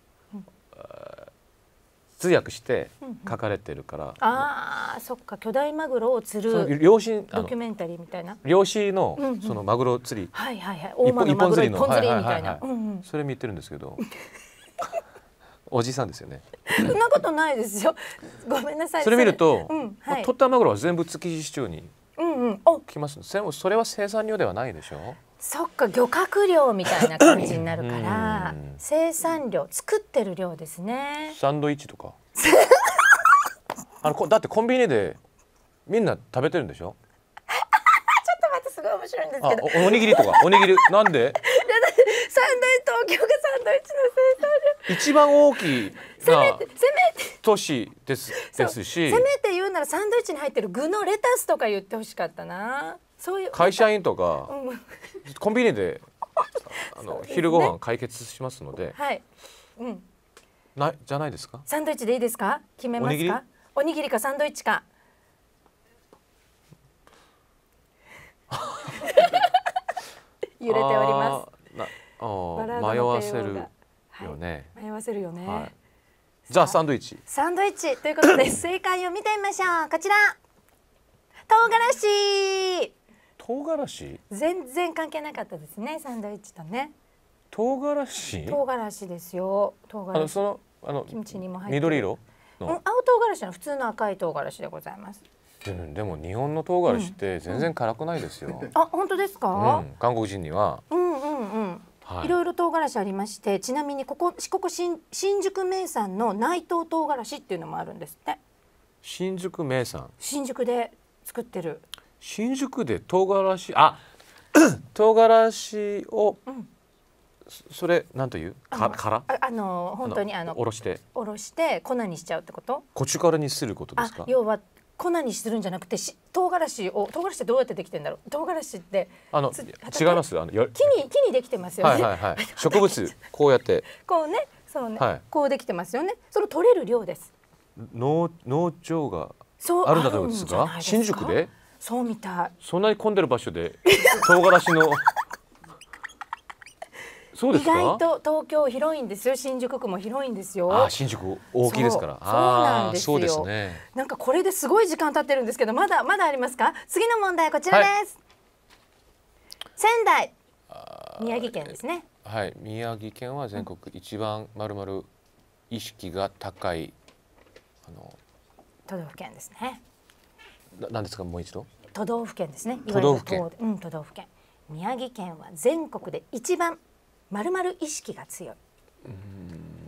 Speaker 2: 通訳して書かれてるから、うんうん、
Speaker 1: ああそっか巨大マグロを釣る
Speaker 2: 漁師ドキュ
Speaker 1: メンタリーみたいな
Speaker 2: 漁師のそのマグロ釣り、うんう
Speaker 1: ん、はいはいはい大間のマグロ一本釣りみたいな
Speaker 2: それ見てるんですけど おじさんですよね。
Speaker 1: そんなことないですよ。ごめんなさい。それ見ると、うんはい、取
Speaker 2: ったマグロは全部築地市長にうんうきますでもそれは生産量ではないでしょう
Speaker 1: そっか漁獲量みたいな感じになる
Speaker 2: から
Speaker 1: 生産量作ってる量ですね
Speaker 2: サンドイッチとかあのこだってコンビニでみんな食べてるんでしょ
Speaker 1: ちょっと待ってすごい面白いんですけどおにぎりとかおにぎりなんでサンドイッチ東京がサンドイ
Speaker 2: ッチの生産量一番大きいせめてせめて都市ですですしせめ
Speaker 1: て言うならサンドイッチに入ってる具のレタスとか言ってほしかったなそういう会社員とか、う
Speaker 2: ん、コンビニであの、ね、昼ご飯解決しますので、
Speaker 1: はい、うん、
Speaker 2: ないじゃないですかサ
Speaker 1: ンドイッチでいいですか決めますかおにぎりかサンドイッチか
Speaker 3: 揺れており
Speaker 2: ます。迷わせるよね、
Speaker 1: 迷わせるよね、
Speaker 2: じゃあサンドイッチ
Speaker 1: サンドイッチということで正解 を見てみましょうこちら唐辛子唐辛子全然関係なかったですねサンドイッチとね唐辛子唐辛子ですよ唐辛子のあのキムチにも入って緑
Speaker 2: 色の、うん、青唐
Speaker 1: 辛子の普通の赤い唐辛子でございます
Speaker 2: でも日本の唐辛子って全然辛くないですよ、うんうん、
Speaker 1: あ本当ですか、うん、
Speaker 2: 韓国人には
Speaker 1: うんうんうんはいろいろ唐辛子ありましてちなみにここ四国新新宿名産の内藤唐辛子っていうのもあるんですって
Speaker 2: 新宿名産
Speaker 1: 新宿で作って
Speaker 2: る新宿で唐辛子あ 唐辛子を、うん、それなんというかか
Speaker 1: あの本当にあのおろしておろして粉にしちゃうってこと
Speaker 2: コチュカルにすることですか要
Speaker 1: は粉にするんじゃなくてし唐辛子を唐辛子ってどうやってできてるんだろう唐辛子って
Speaker 2: あの違いますあの木に
Speaker 1: 木にできてますよね、はいはい
Speaker 2: はい、植物こうやって
Speaker 1: こうねそうね、はい、こうできてますよねその取れる量です
Speaker 2: 農農場があるんだということですが新宿で
Speaker 1: そうみたい
Speaker 2: そんなに混んでる場所で唐辛子のそうです意外
Speaker 1: と東京広いんですよ新宿区も広いんですよ新
Speaker 2: 宿大きいですからそうなんですよですね
Speaker 1: なんかこれですごい時間経ってるんですけどまだまだありますか次の問題こちらです、はい、仙台宮城県ですね
Speaker 2: はい宮城県は全国一番まるまる意識が高い、あ
Speaker 1: の都道府県ですね
Speaker 2: なんですかもう一度
Speaker 1: 都道府県ですね都道府県、うん、都道府県宮城県は全国で一番まるまる意識が強い。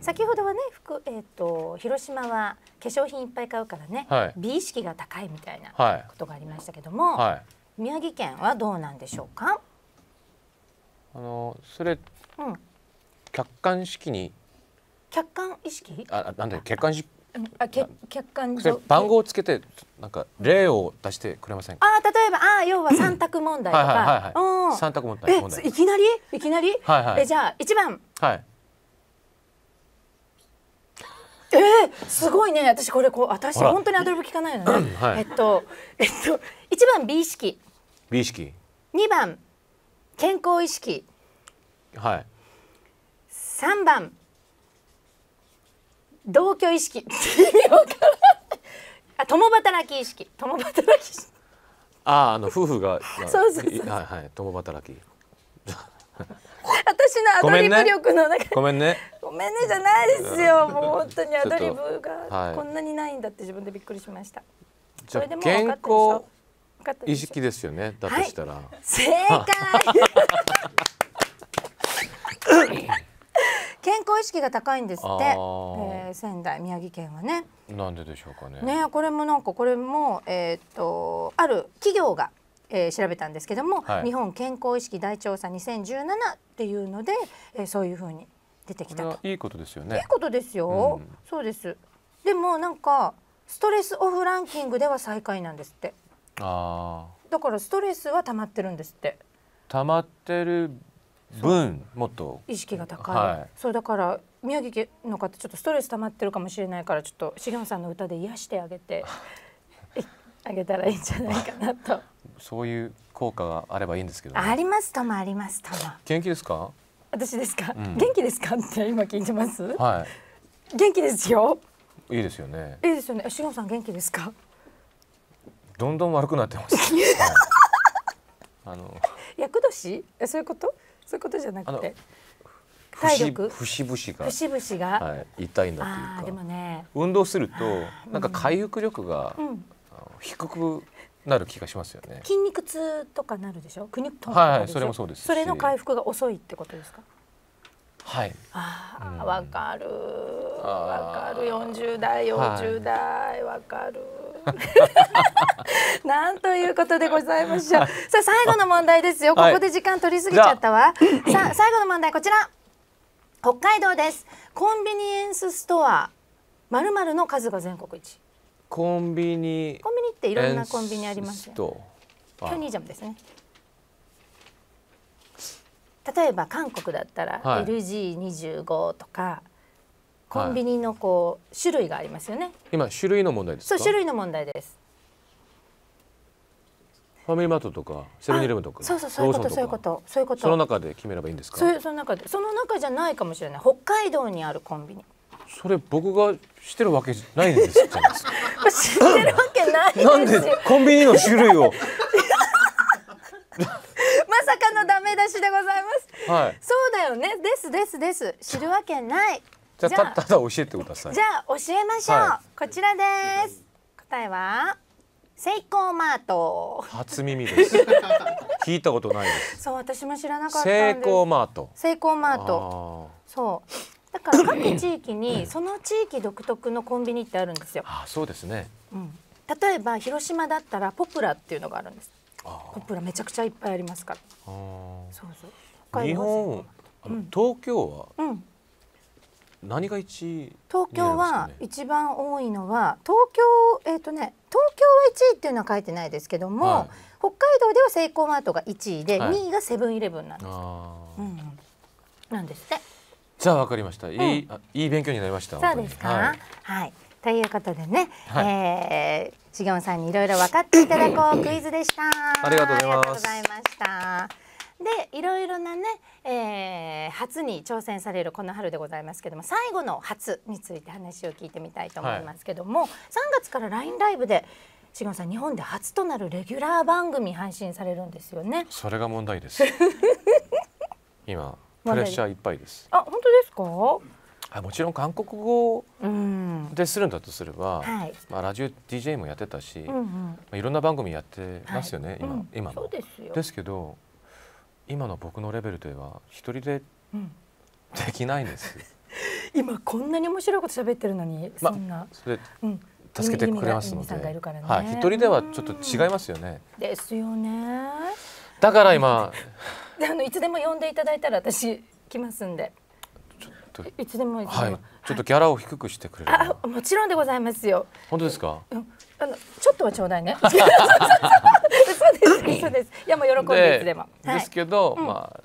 Speaker 1: 先ほどはね、服えっ、ー、と広島は化粧品いっぱい買うからね、はい、美意識が高いみたいなことがありましたけども、はい、宮城県はどうなんでしょうか。
Speaker 2: あのそれ、うん、客観式に
Speaker 1: 客観意識
Speaker 2: あなんだ客観視
Speaker 1: あけ客観番
Speaker 2: 号をつけてなんか例を出してくれませんか。
Speaker 1: あ例えばあ要は三択問題とか。三
Speaker 2: 択問題。えい
Speaker 1: きなりいきなり。はいはい、えじゃあ一番。はい。えー、すごいね私これこう私本当にアドリブ聞かないのね、はい、えっとえっと一番美意識美意識二番健康意識はい三番同居意識あ共働き意識共働き
Speaker 2: あああの夫婦がそうそうそうはいはい共働き私
Speaker 1: のアドリブ力の中ごめんねごめんねじゃないですよもう本当にアドリブがこんなにないんだって自分でびっくりしました、は
Speaker 3: い、じゃあ健康
Speaker 2: 意識ですよねだとしたら、はい、正解
Speaker 1: 健康意識が高いんですって、えー、仙台宮城県はね。
Speaker 2: なんででしょうかね。ね
Speaker 1: これもなんかこれも、えー、っとある企業が、えー、調べたんですけども、はい、日本健康意識大調査2017っていうので、えー、そういうふうに出てきたと。
Speaker 2: いいことですよね。いいこ
Speaker 1: とですよ。うん、そうです。でもなんかストレスオフランキングでは最下位なんですって。
Speaker 2: ああ。
Speaker 1: だからストレスは溜まってるんですって。
Speaker 2: 溜まってる分もっと意識が高い、はい、そ
Speaker 1: うだから宮城県の方ちょっとストレス溜まってるかもしれないからちょっと重野さんの歌で癒してあげて あげたらいいんじゃないかなと
Speaker 2: そういう効果があればいいんですけど、ね、あ
Speaker 1: りますともありますとも
Speaker 2: 元気ですか
Speaker 1: 私ですか、うん、元気ですかって今聞いてます、はい、元気ですよ
Speaker 2: いいですよねい
Speaker 1: いですよね重野さん元気ですか
Speaker 2: どんどん悪くなってます、はい、あの
Speaker 1: 厄年そういうことそういうことじゃなく
Speaker 2: て体力節々が節々が、痛いんだという
Speaker 1: かでも、ね、
Speaker 2: 運動するとなんか回復力が、低くなる気がしますよね筋
Speaker 1: 肉痛とかなるでしょくにゅとはい、それもそうですそれの回復が遅いってことですかはいあわ、うん、かる
Speaker 3: わ
Speaker 1: かる40代40代わ、はい、かる なんということでございましょう。さあ最後の問題ですよ。ここで時間取りすぎちゃったわ。さあ最後の問題こちら。北海道です。コンビニエンスストアまるまるの数が全国一。
Speaker 2: コンビニコンビニっていろんなコンビニありますよ。今日ニ
Speaker 1: ージャムですね。例えば韓国だったら LG25 とか。はいコンビニのこう、種類がありますよね。
Speaker 2: 今種類の問題ですそう種類
Speaker 1: の問題です。
Speaker 2: ファミリーマートとかセブンイレブンとかそうそうそういうことそういう
Speaker 1: ことそういうことその中
Speaker 2: で決めればいいんですか。そ
Speaker 1: その中でその中じゃないかもしれない北海道にあるコンビニ。
Speaker 2: それ僕が知ってるわけじゃないんですよ。知っ
Speaker 1: てるわけないなんでコンビニの種類
Speaker 2: を。
Speaker 1: まさかのダメ出しでございます。はい。そうだよね。ですですです。知るわけない。じゃただ
Speaker 2: 教えてください。じゃ
Speaker 1: あ教えましょう。はい、こちらです。答えはセイコーマート。
Speaker 2: 初耳です。聞いたことないです。
Speaker 1: そう私も知らなかったセイコーマート。セイコーマート。そう。だから各地域にその地域独特のコンビニってあるんですよ。あ
Speaker 2: そうですね。
Speaker 1: うん。例えば広島だったらポプラっていうのがあるんです。ポプラめちゃくちゃいっぱいありますから。あ
Speaker 2: そうそう。日本、うん、東京は、うん、何が一位、ね、東京は
Speaker 1: 一番多いのは東京えっ、ー、とね東京は1位っていうのは書いてないですけども、はい、北海道ではセイコーマートが一位で、はい、位がセブンイレブンなんです。うん、なんですって
Speaker 2: じゃあわかりました。いい、うん、いい勉強になりました。そうですか。はい、
Speaker 1: はい。ということでね、はい、えー、しげさんにいろいろ分かっていただこう クイズでした。ありがとうございました。でいろいろなね、えー、初に挑戦されるこの春でございますけども最後の初について話を聞いてみたいと思いますけども、はい、3月から LINE ライブでしげさん日本で初となるレギュラー番組配信されるんですよね
Speaker 2: それが問題です 今プレッシャーいっぱいです
Speaker 1: あ本当です
Speaker 2: かあもちろん韓国語でするんだとすれば、うんはい、まあ、ラジオ DJ もやってたし、うんうん、まあ、いろんな番組やってますよね、はい、今うん、今も。ですよ。ですけど今の僕のレベルでは一人でできないんです、
Speaker 1: うん、今こんなに面白いこと喋ってるのにそんな、ま、そうん、助けてくれますので、ね、はい、一人で
Speaker 2: はちょっと違いますよね。
Speaker 1: ですよね。
Speaker 2: だから今、
Speaker 1: あのいつでも呼んでいただいたら私来ますんで。いつでもいはい、
Speaker 2: ちょっとギャラを低くしてくれる、
Speaker 1: はい、もちろんでございますよ
Speaker 2: 本当ですか、あ
Speaker 1: のちょっとはちょうだいね嘘ですそうですいやもう喜んでいつでもですけど、はい、ま
Speaker 2: あ、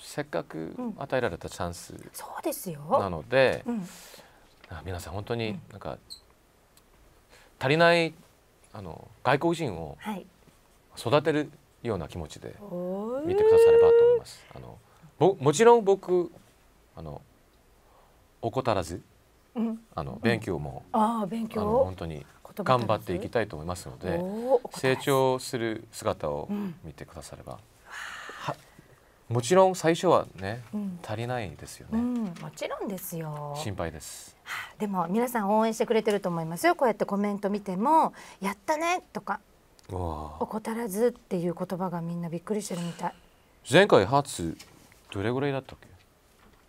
Speaker 2: せっかく与えられたチャンスそうですよなので、う皆さん本当になんか、足りないあの外国人を育てるような気持ちで見てくださればと思います。あのもちろん僕あの怠らず、うん、あの勉強も、
Speaker 1: うん、あ勉強あ本当に
Speaker 2: 頑張っていきたいと思いますので成長する姿を見てくだされば、うん、もちろん最初はね、うん、足りないですよね、うん、も
Speaker 1: ちろんですよ心
Speaker 2: 配です、
Speaker 1: でも皆さん応援してくれてると思いますよこうやってコメント見ても「やったね」とか
Speaker 2: 「怠
Speaker 1: らず」っていう言葉がみんなびっくりしてるみたい
Speaker 2: 前回ハーツどれぐらいだったっ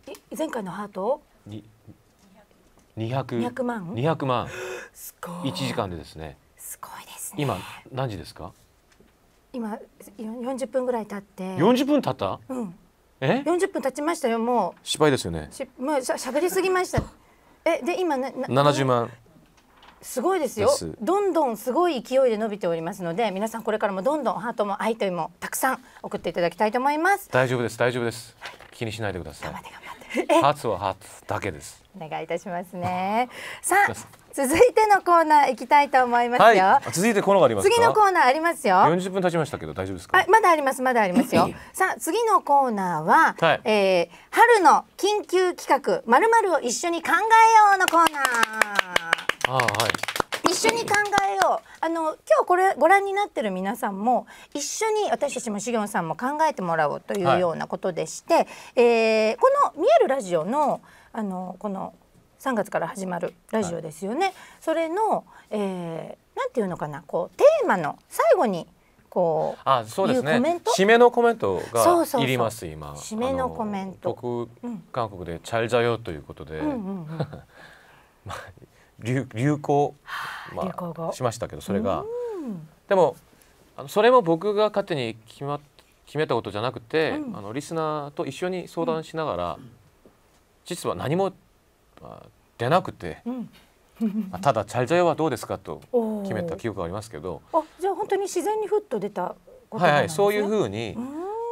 Speaker 1: け前回のハート
Speaker 2: 2二百万二百万
Speaker 1: す1時間で
Speaker 2: ですねすごいですね今何時ですか
Speaker 1: 今四十分ぐらい経って四十分経ったうんえ40分経ちましたよもう
Speaker 2: 芝居ですよねし
Speaker 1: もうしゃしゃべりすぎましたえで今な七十万すごいですよどんどんすごい勢いで伸びておりますので皆さんこれからもどんどんハートも愛というもたくさん送っていただきたいと思います
Speaker 2: 大丈夫です大丈夫です気にしないでください頑張って頑張って初は初だけです。
Speaker 1: お願いいたしますね。さあ、続いてのコーナー行きたいと思いますよ。は
Speaker 2: い、続いてコーナーあります次のコー
Speaker 1: ナーありますよ。四
Speaker 2: 十分経ちましたけど大丈夫ですか。
Speaker 1: まだありますまだありますよ。さあ次のコーナーは、はい、えー、春の緊急企画まるまるを一緒に考えようのコーナー。
Speaker 2: ああはい。一緒に
Speaker 1: 考えようあの今日これご覧になってる皆さんも一緒に私たちもしげんさんも考えてもらおうというようなことでして、はい、えー、この「見えるラジオの」あのこの3月から始まるラジオですよね、はい、それの、えー、なんていうのかなこうテーマの最後にこうあそうですね
Speaker 2: 締めのコメントがいります今締めのコメント僕、韓国で「チャルジャヨ」ということで。うんうんうん まあ流流行,、まあ、しましたけどそれが。でもあのそれも僕が勝手に決ま決めたことじゃなくて、うん、あのリスナーと一緒に相談しながら、うん、実は何も、まあ、出なくて、
Speaker 3: うん
Speaker 1: ま あ、た
Speaker 2: だ「チャルジャイはどうですか?」と決めた記憶がありますけど
Speaker 1: あじゃあ本当に自然にふっと出たことなんですね、はいはい、そういうふ
Speaker 2: うに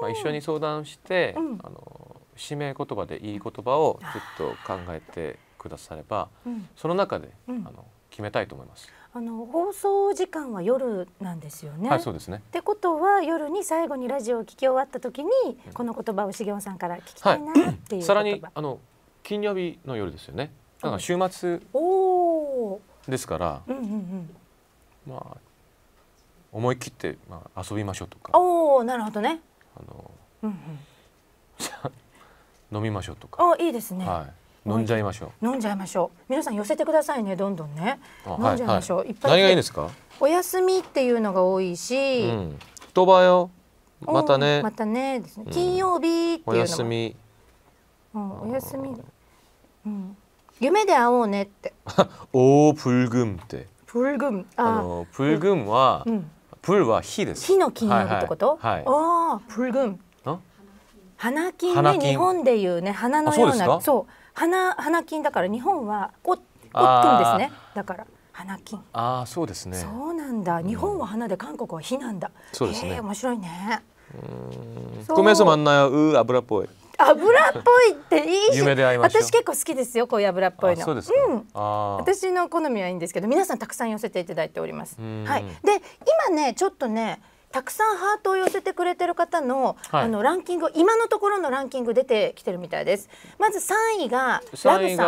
Speaker 2: まあ、一緒に相談して、あの指名言葉でいい言葉をずっと考えてくだされば、うん、その中で、あの決めたいと思います。
Speaker 1: あの放送時間は夜なんですよね。はい、そうですね。ってことは夜に最後にラジオを聞き終わった時に、この言葉をし雄さんから聞き
Speaker 2: たいなっていう、はい、さらにあの金曜日の夜ですよね。だから週末ですから、
Speaker 3: うんうんうん、ま
Speaker 2: あ思い切ってまあ遊びましょうと
Speaker 1: か。おお、なるほどね。あの、うん
Speaker 2: うん、飲みましょうとか。
Speaker 1: あ、いいですね。は
Speaker 2: い。飲んじゃいましょ
Speaker 1: う飲んじゃいましょう皆さん寄せてくださいねどんどんね飲んじゃいましょう、はいはい、いっぱい何がいいですかお休みっていうのが多いし、うん、
Speaker 2: 言葉よまたねま
Speaker 1: たね、ねうん、金曜日っていうのお休み、うん、お休みうん夢で会おうねって
Speaker 2: おー불금って
Speaker 1: 불금ああ
Speaker 2: の불금は、うん、불は火です火の金曜日ってこと、はいはい、あ
Speaker 1: あ불금花金ね日本でいうね花のようなそう鼻鼻筋だから日本はこっくんですねだから鼻筋
Speaker 2: ああそうですねそ
Speaker 1: うなんだ日本は鼻で韓国は火なんだ、うん、そうですね面白いねごめん米そまん
Speaker 2: なよう油っぽい
Speaker 1: 油っぽいっていいし私結構好きですよこういう油っぽいのうん、私の好みはいいんですけど皆さんたくさん寄せていただいておりますはいで今ねちょっとねたくさんハートを寄せてくれてる方のはい、あのランキング今のところのランキング出てきてるみたいですまず3位が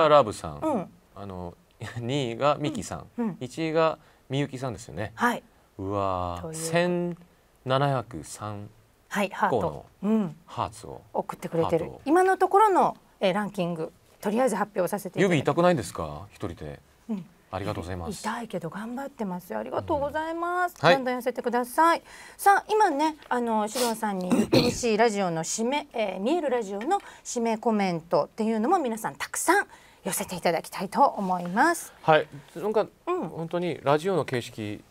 Speaker 1: ラブ
Speaker 2: さんうん、あの 二位がミキさん、うんうん、位がみゆきさんですよねはいうわー1703
Speaker 1: はいハート、うハーツを送ってくれてる今のところの、えー、ランキングとりあえず発表させて指痛
Speaker 2: くないんですか一人でありがとうございます。痛
Speaker 1: いけど頑張ってますありがとうございます。うん、どんどん寄せてください。さあ今ねあのシロさんに言ってほしいラジオの締め、えー、見えるラジオの締めコメントっていうのも皆さんたくさん寄せていただきたいと思います。
Speaker 2: はい。なんか、うん、本当にラジオの形式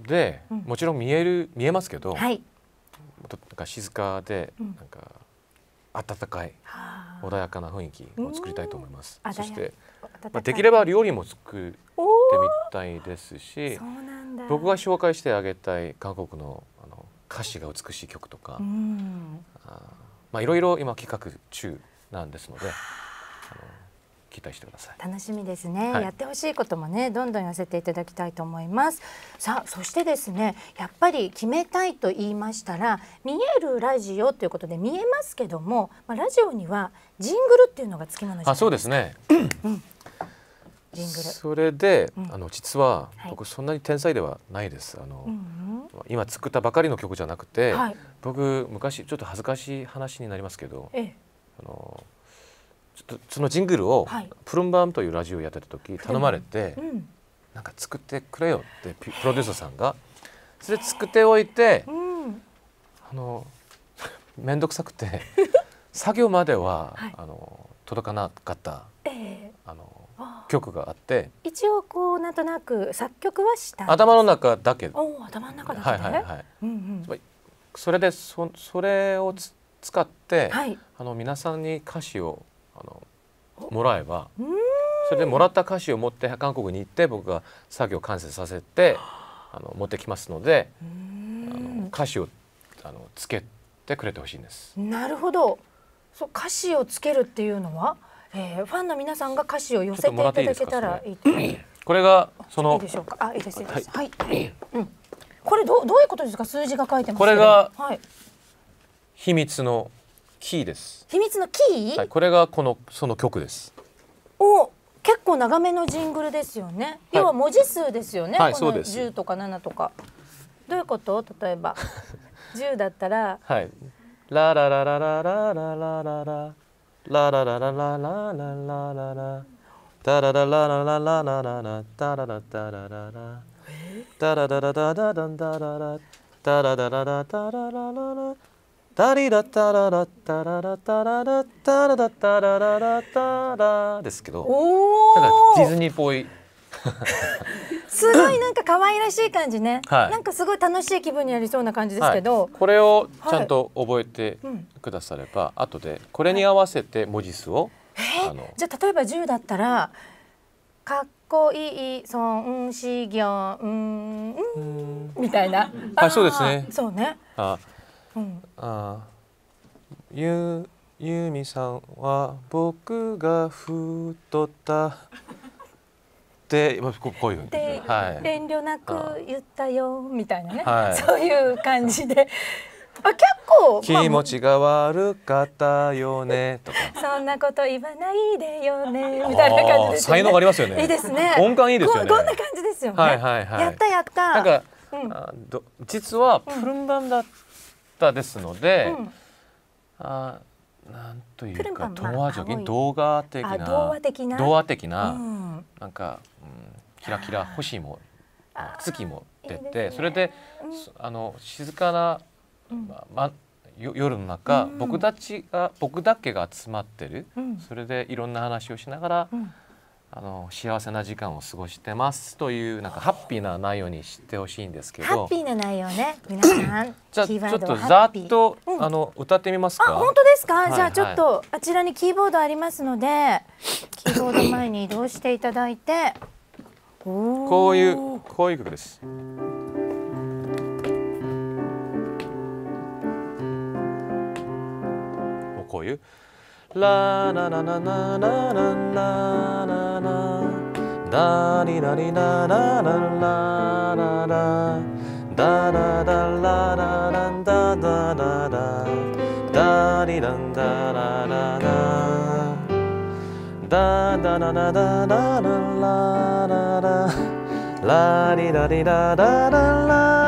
Speaker 2: で、うん、もちろん見える見えますけど、はい、なんか静かで、なんか。温かい穏やかな雰囲気を作りたいと思います。そして、
Speaker 3: まあ、できれ
Speaker 2: ば料理も作ってみたいですし僕が紹介してあげたい韓国のあの歌詞が美しい曲とか、う
Speaker 3: ん、
Speaker 2: あまあ、いろいろ今企画中なんですので。あの期待してください
Speaker 1: 楽しみですね、はい、やってほしいこともねどんどん寄せていただきたいと思いますさあそしてですねやっぱり決めたいと言いましたら見えるラジオということで見えますけども、まあ、ラジオにはジングルっていうのがつきもの
Speaker 2: あそうですね、うんジングルそれで、うん、あの実は、僕そんなに天才ではないですあの、うんうん、今作ったばかりの曲じゃなくて、はい、僕昔ちょっと恥ずかしい話になりますけど、ええ、あのちょっとそのジングルを、はい、プルンバーンというラジオやってた時頼まれて、うん、なんか作ってくれよってプロデューサーさんがそれ作っておいて、うん、あの面倒 くさくて 作業までは、はい、あの届かなかった、えー、あの曲があって一
Speaker 1: 応こうなんとなく作曲はした頭
Speaker 2: の中だけ
Speaker 1: お頭の中だけ、はいはいはい、うんう
Speaker 2: ん、それでそそれをつ使って、はい、あの皆さんに歌詞をあのもらえばそれでもらった歌詞を持って韓国に行って僕が作業完成させてあの持ってきますのであの歌詞をあのつけてくれてほしいんです。
Speaker 1: なるほどそう歌詞をつけるっていうのは、えー、ファンの皆さんが歌詞を寄せていただけたらいい
Speaker 2: いい これがそのいいでしょうかあいいですいいです、は
Speaker 1: い、はい、うん、これどうどういうことですか数字が書いてますこれが、はい、
Speaker 2: 秘密のキーです。
Speaker 1: 秘密のキー？はい、
Speaker 2: これがこのその曲です。
Speaker 1: お、結構長めのジングルですよね。はい、要は文字数ですよね。はい、この十とか七とか。どういうこと？例えば 十だったら。
Speaker 3: はい。ラララララララララララララララララララタラララララララララタラララララタリラタララタララタララタララタラララタラ
Speaker 2: ですけどなんかディズ
Speaker 3: ニーっぽい
Speaker 1: すごいなんか可愛らしい感じね、はい、なんかすごい楽しい気分になりそうな感じですけど、はい、
Speaker 2: これをちゃんと覚えてくだされば、はい、後でこれに合わせて文字数を、はい、
Speaker 1: じゃあ例えば10だったら「かっこいい孫子行」うんみたいなあそうですねそうね
Speaker 2: あうん、あゆゆみさんは僕が太った でここういうで、はい、
Speaker 1: 遠慮なく言ったよみたいなね、はい、そういう感じで。あ結構気持
Speaker 2: ちが悪かったよねとか
Speaker 1: そんなこと言わないでよねみたいな感じです、ね、才能がありますよねいいですね音感いいですよねこんな感じですよねはいはいはいやったやったなんか、
Speaker 2: うん、あど実はプルンバンダっタですので、うん、あなんというか童話的動画的な童話的な童話的な、うん、なんか、うん、キラキラ星も月も出て、ね、それで、うん、あの静かな、まま夜の中、僕たちが僕だけが集まってる、それでいろんな話をしながら。あの幸せな時間を過ごしてますというなんかハッピーな内容にしてほしいんですけど。ハッピ
Speaker 1: ーな内容ね、皆さん。じゃあちょっとざ
Speaker 2: っと、うん、あの歌ってみますか。本当ですか、はいはい。じゃあちょっと
Speaker 1: あちらにキーボードありますので、キーボード前に移動していただいて。
Speaker 2: こういうこういう曲です。こういう。
Speaker 3: La na na na na na na na na na Da ni da ni na na na la na da Da da da la da da da da da da Da di da da da da da Da da na na da da na la na da La di da di da da da la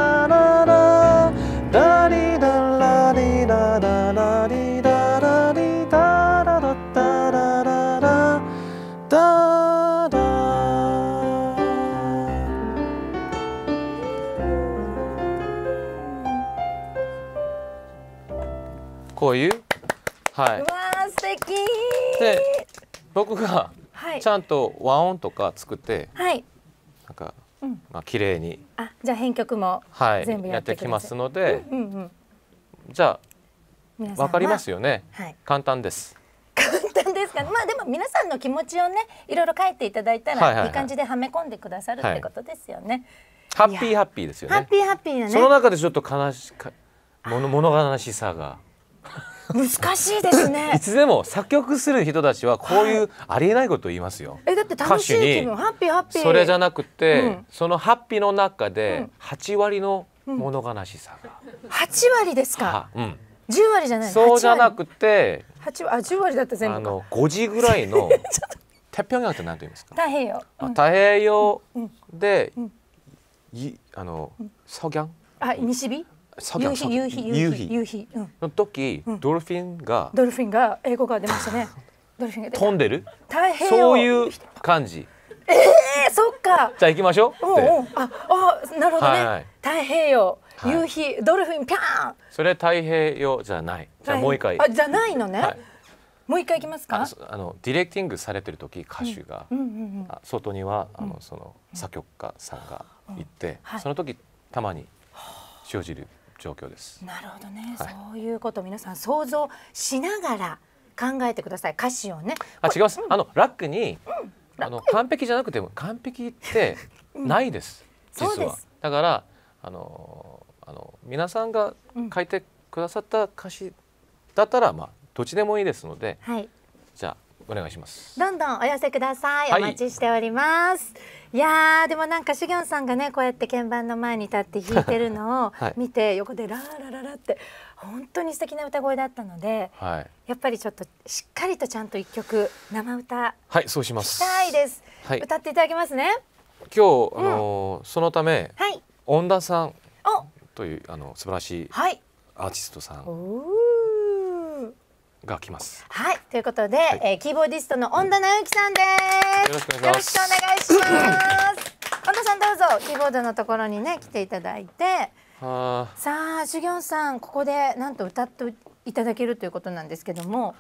Speaker 2: こういう。はい。で僕がちゃんと和音とか作って、はい、なんか、うん、まあ綺麗に。
Speaker 1: あじゃあ編曲も全部やってきますので、うんうんうん、
Speaker 2: じゃあ
Speaker 1: わかりますよ
Speaker 2: ね、はい、簡単です。
Speaker 1: 簡単ですか、ね、まあでも皆さんの気持ちをねいろいろ書いていただいたらいい感じではめ込んでくださるってことですよね。
Speaker 2: はい、ハッピーハッピーですよね。ハッピ
Speaker 1: ーハッピー、ね、その中
Speaker 2: でちょっと悲しかもの物悲しさが。
Speaker 1: 難しいですね いつ
Speaker 2: でも作曲する人たちはこういうありえないことを言いますよ、はい、
Speaker 1: えだって楽しい気分ハッピーハッピーそれじゃ
Speaker 2: なくて、うん、そのハッピーの中で8割の物悲しさが、
Speaker 1: うん、8割です
Speaker 2: か、うん、
Speaker 1: 10割じゃないそうじゃな
Speaker 2: くて
Speaker 1: 8割あ10割だった全部あ
Speaker 2: の5時ぐらいの太平洋って何と言いますか太平洋、うん、太平洋で、うん、いあの、うん、ソギャン
Speaker 1: あ西日
Speaker 2: 夕日夕日夕日夕日、の時、ドルフィンが
Speaker 1: ドルフィンが英語が出ましたね。ドルフィンが飛ん
Speaker 2: でる？太平洋そういう感じ。え
Speaker 1: えそっか。
Speaker 2: じゃあ行きましょう。おお
Speaker 1: ああなるほどね、太平洋夕日、ドルフィンピャーン。
Speaker 2: それ太平洋じゃない。じゃもう一回。あじ
Speaker 1: ゃないのね。もう一回いきますか
Speaker 2: あのディレクティングされてる時歌手が、外にはあのその作曲家さんが行って、その時たまに塩汁状況です
Speaker 1: なるほどね、はい、そういうこと皆さん想像しながら考えてください歌詞をね
Speaker 2: あ違います、うん、あのラックに、うん、あの完璧じゃなくても完璧ってないです、うん、実はだからあのあの皆さんが書いてくださった歌詞だったら、まあどっちでもいいですので、はい、じゃあお願いします
Speaker 1: どんどんお寄せください、お待ちしておりますいやでもなんかしげんさんがねこうやって鍵盤の前に立って弾いてるのを 見て、はい、横でララララって本当に素敵な歌声だったので、はい、やっぱりちょっとしっかりとちゃんと一曲生歌
Speaker 2: はいそうしますした
Speaker 1: いです、はい、歌っていただけますね
Speaker 2: 今日、あのーうん、そのため、はい、恩田さんというあの素晴らしいアーティストさんが来ます。
Speaker 1: はい、ということで、はい、えー、キーボーディストの恩田直樹さんで
Speaker 2: す、よろしくお願いしま
Speaker 1: す。本田さんどうぞキーボードのところにね来ていただいて、あさあ修行さんここでなんと歌っていただけるということなんですけども、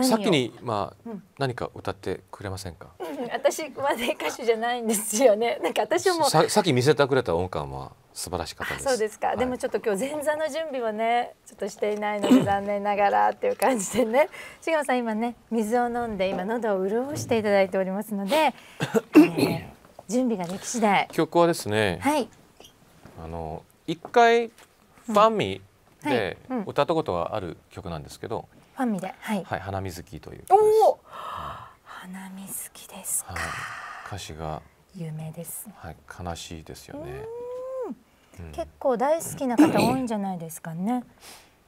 Speaker 1: さっきに
Speaker 2: まあ、うん、何か歌ってくれませんか、
Speaker 1: うん、私まで歌手じゃないんですよね なんか私もささっき
Speaker 2: 見せてくれた音感は素晴らしかっ
Speaker 1: たそうですか、はい、でもちょっと今日前座の準備はねちょっとしていないので残念ながらっていう感じでね志賀 さん今ね水を飲んで今喉を潤していただいておりますので、えー、準備ができ次第
Speaker 2: 曲はですねはいあの一回ファンミで歌ったことがある曲なんですけど、うんはい
Speaker 1: ファミで、はい、
Speaker 2: はい、花水木という
Speaker 1: おお、花水木ですか、はい、
Speaker 2: 歌詞が有名です、はい、悲しいですよね、うん、結構大好きな方多いん
Speaker 1: じゃないですかね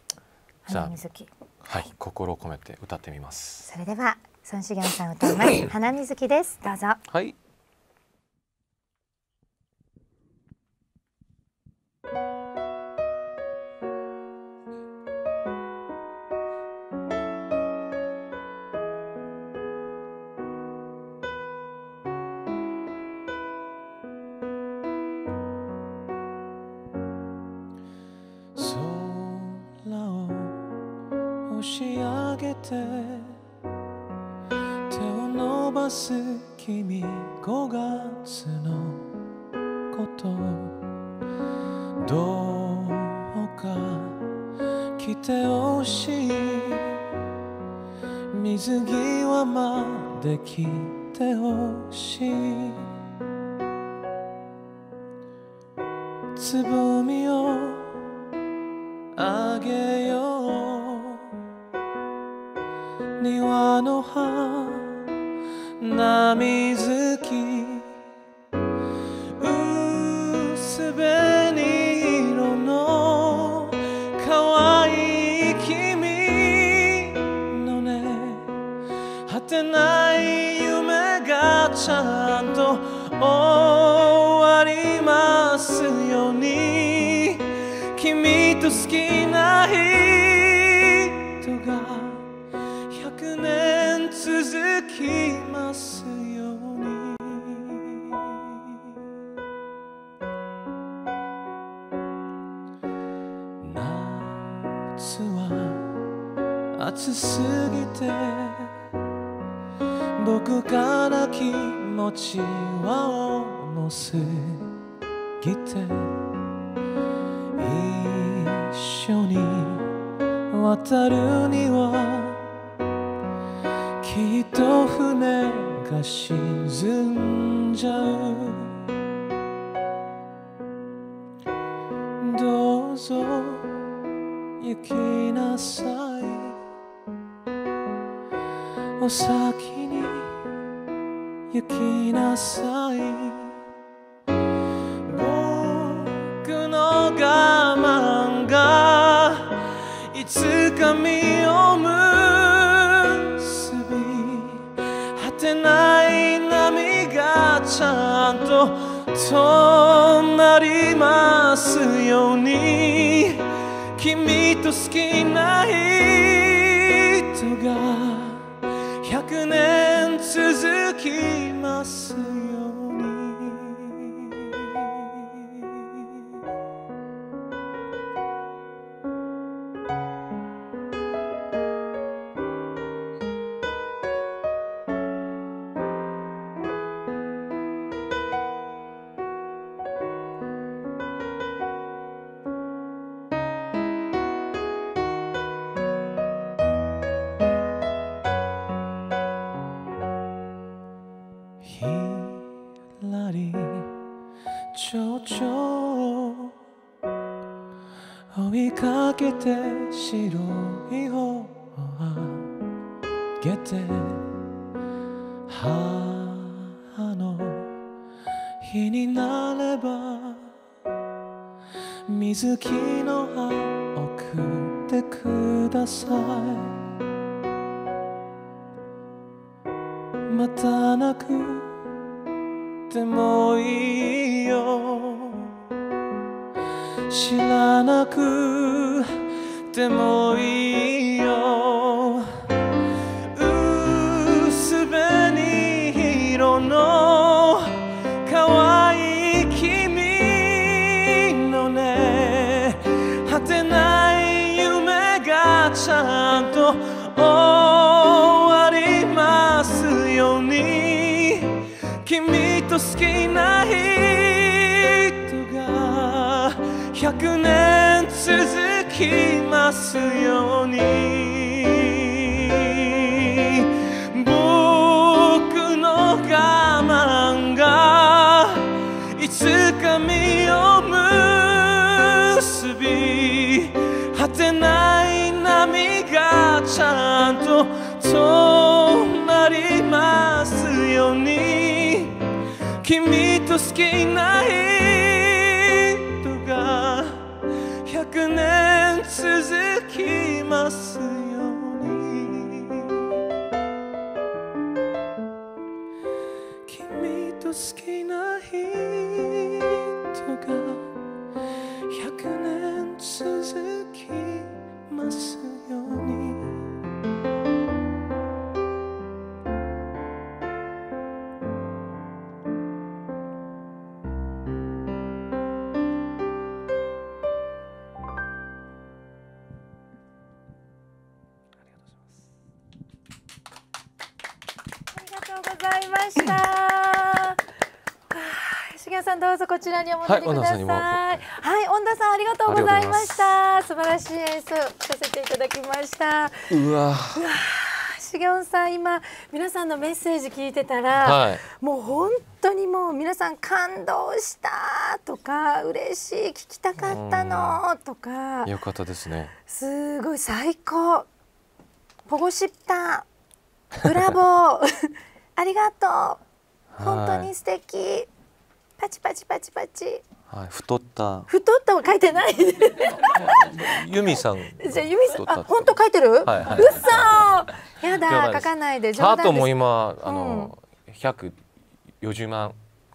Speaker 1: 花水木、
Speaker 2: はい、はい、心を込めて歌ってみます
Speaker 1: それでは孫茂さん歌います 花水木ですどうぞ
Speaker 2: はい
Speaker 3: 君5月のことどうか来てほしい水際まで来てほしいも先に行きなさい僕の我慢がいつか実を結び果てない波がちゃんとなりますように君と好きな人が dream 掴みを結び果てない波がちゃんととなりますように君と好きな人が100年続きます
Speaker 1: どうぞこちらにお戻りください。はい、恩田さんありがとうございました。素晴らしい演奏聞かせていただきました。うわ。しげおんさん今皆さんのメッセージ聞いてたら、はい、もう本当にもう皆さん感動したとか嬉しい聞きたかったのとかよ
Speaker 2: かったですね
Speaker 1: すごい最高ポゴシッタ ブラボー ありがと
Speaker 2: う本当に素
Speaker 1: 敵、はいパチパチパチパチ。
Speaker 2: はい、太った。
Speaker 1: 太ったは書いてない。
Speaker 2: ユミさん。じ
Speaker 1: ゃユミさん、あ、本当書いてる？はいはい、嘘。やだ、書かないで。ハートも
Speaker 2: 今あの百四十万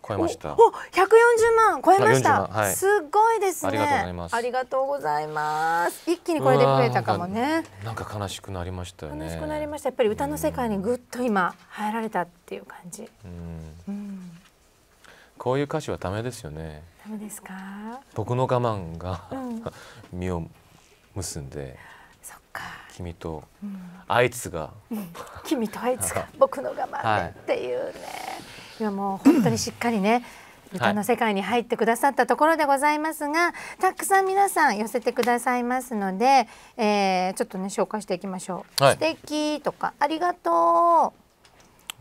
Speaker 2: 超えました。お、
Speaker 1: 百四十万超えました、はい。すごいですね。ありがとうございます。ありがとうございます。一気にこれで増えたかもね。
Speaker 2: なんか悲しくなりましたよね。悲しく
Speaker 1: なりました。やっぱり歌の世界にぐっと今入られたっていう感じ。うん。うん
Speaker 2: こういう歌詞はダメですよね。ダメですか。僕の我慢が身を結んで。そっか。君と、あいつが、
Speaker 1: 君とあいつが 僕の我慢っていうね、はい、今もう本当にしっかりね歌の世界に入ってくださったところでございますが、はい、たくさん皆さん寄せてくださいますので、えー、ちょっとね紹介していきましょう。はい、素敵とかありがと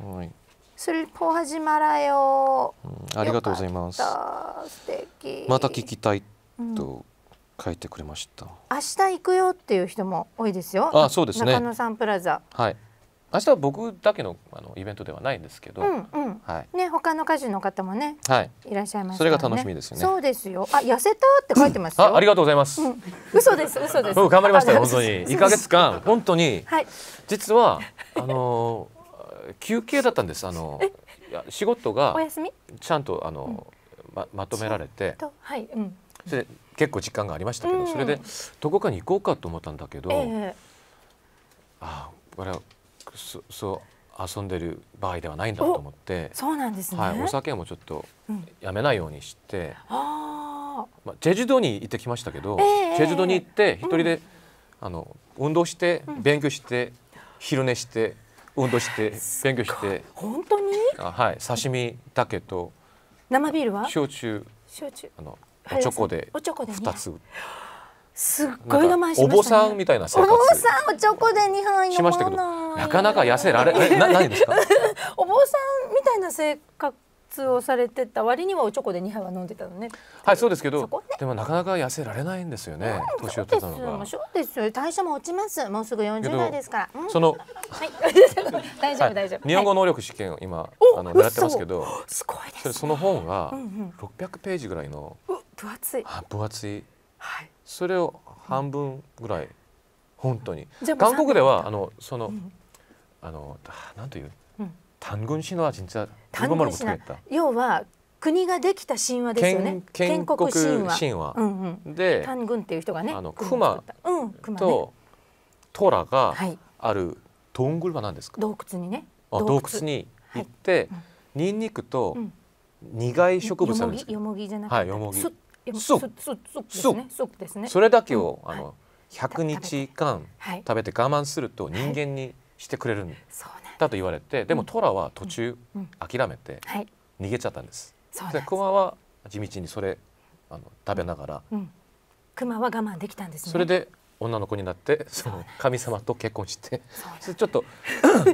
Speaker 1: う。はい슬퍼하지말아요
Speaker 2: 음아리가또고자이마스
Speaker 1: 스테키마타키키
Speaker 2: 타書いてくれました。
Speaker 1: 明日行くよっていう人も多いですよ。あ、そうですね。中野サンプラザ。
Speaker 2: はい。明日は僕だけのあのイベントではないんですけど、うんうん、はい、
Speaker 1: ね他の歌手の方もね、はい、いらっしゃいます、それが楽しみですね。そうですよ。あ痩せたって書いてます あ。ありがとうございます。嘘です嘘です。頑張りました本当に。一ヶ月
Speaker 2: 間本当に、はい、実は あの休憩だったんですあの仕事がちゃんとあの、ままとめられて、はいうん、それ結構実感がありましたけど、それでどこかに行こうかと思ったんだけど、えあこれはそそう遊んでる場合ではないんだと思ってそうなんですね、はい、お酒もちょっとやめないようにして、
Speaker 3: うんま
Speaker 2: あ、チェジュ島に行ってきましたけど、チェジュ島に行って一人で、あの運動して勉強して、昼寝して。運動して勉強して本当にはい刺身だけと
Speaker 1: 生ビールは焼酎焼酎あの
Speaker 2: おちょこでおで二つ、
Speaker 1: すっごい我慢しました、ね、お坊さんみたいな生活お坊さんおちょこで二杯しましたけ
Speaker 2: どなかなか痩せられなないですか
Speaker 1: お坊さんみたいな性格活をされてた割にはおちょこで2杯は飲んでたのね
Speaker 2: はいそうですけど、ね、でもなかなか痩せられないんですよね、うん、年を取ったの
Speaker 1: がそうですよ代謝も落ちますもうすぐ40代ですから、うん、その、はい、大丈夫大丈夫、はい、日本語
Speaker 2: 能力試験を今、はい、あの狙ってますけどすごいです、ね、その本が600ページぐらいの、うん
Speaker 1: うん、分厚い
Speaker 2: 分厚い、はい、それを半分ぐらい、本当に韓国ではあのその、うん、あのなんという、うん、単軍師の진짜単語神話
Speaker 1: 要は国ができた神話ですよね建国神話、うんうん、で単軍っていう人がねあの熊と
Speaker 2: ラがあるどんぐりは何ですか
Speaker 1: 洞窟にね洞窟に
Speaker 2: 行って、はい、ニンニクと苦い植物あるんです
Speaker 1: よもぎじゃなくて、はい、よもぎすすねすですねそれだけを、
Speaker 2: あの100日間食べて我慢すると人間にしてくれるんです、だと言われてでも虎は途中諦めて逃げちゃったんです。でマは地道にそれあの食べながら、
Speaker 1: クマは我慢できたんです、ね、それ
Speaker 2: で女の子になってその神様と結婚してちょっと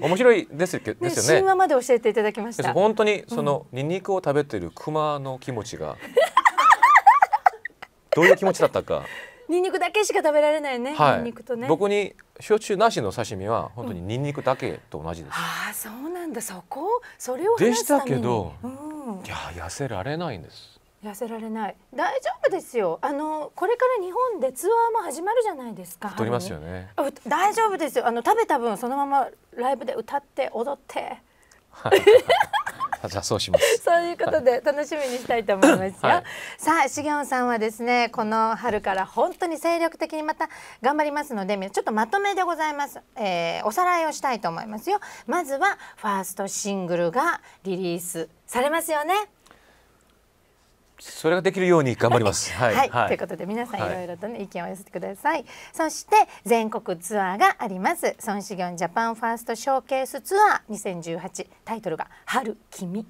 Speaker 2: 面白いですけど、ね、神話
Speaker 1: まで教えていただきました
Speaker 2: 本当にその、ニンニクを食べてるクマの気持ちがどういう気持ちだったか
Speaker 1: ニンニクだけしか食べられないね、はい、ニンニクとね僕に
Speaker 2: 焼酎なしの刺身は本当にニンニクだけと同じです、うん、
Speaker 1: ああそうなんだそこそれをでしたけど、
Speaker 2: うん、いや痩せられないんです
Speaker 1: 痩せられない大丈夫ですよあのこれから日本でツアーも始まるじゃないですか太りますよね大丈夫ですよあの食べた分そのままライブで歌って踊って
Speaker 2: じゃあそうします。
Speaker 1: そういうことで楽しみにしたいと思いますよ。はい、さあ、しげんさんはですね、この春から本当に精力的にまた頑張りますので、ちょっとまとめでございます。えー、おさらいをしたいと思いますよ。まずはファーストシングルがリリースされますよね。
Speaker 2: それができるように頑張ります。はい、はいはい、ということで皆さんいろい
Speaker 1: ろとね、はい、意見を寄せてください。そして全国ツアーがあります。ソンシギョンジャパンファーストショーケースツアー2018タイトルが春君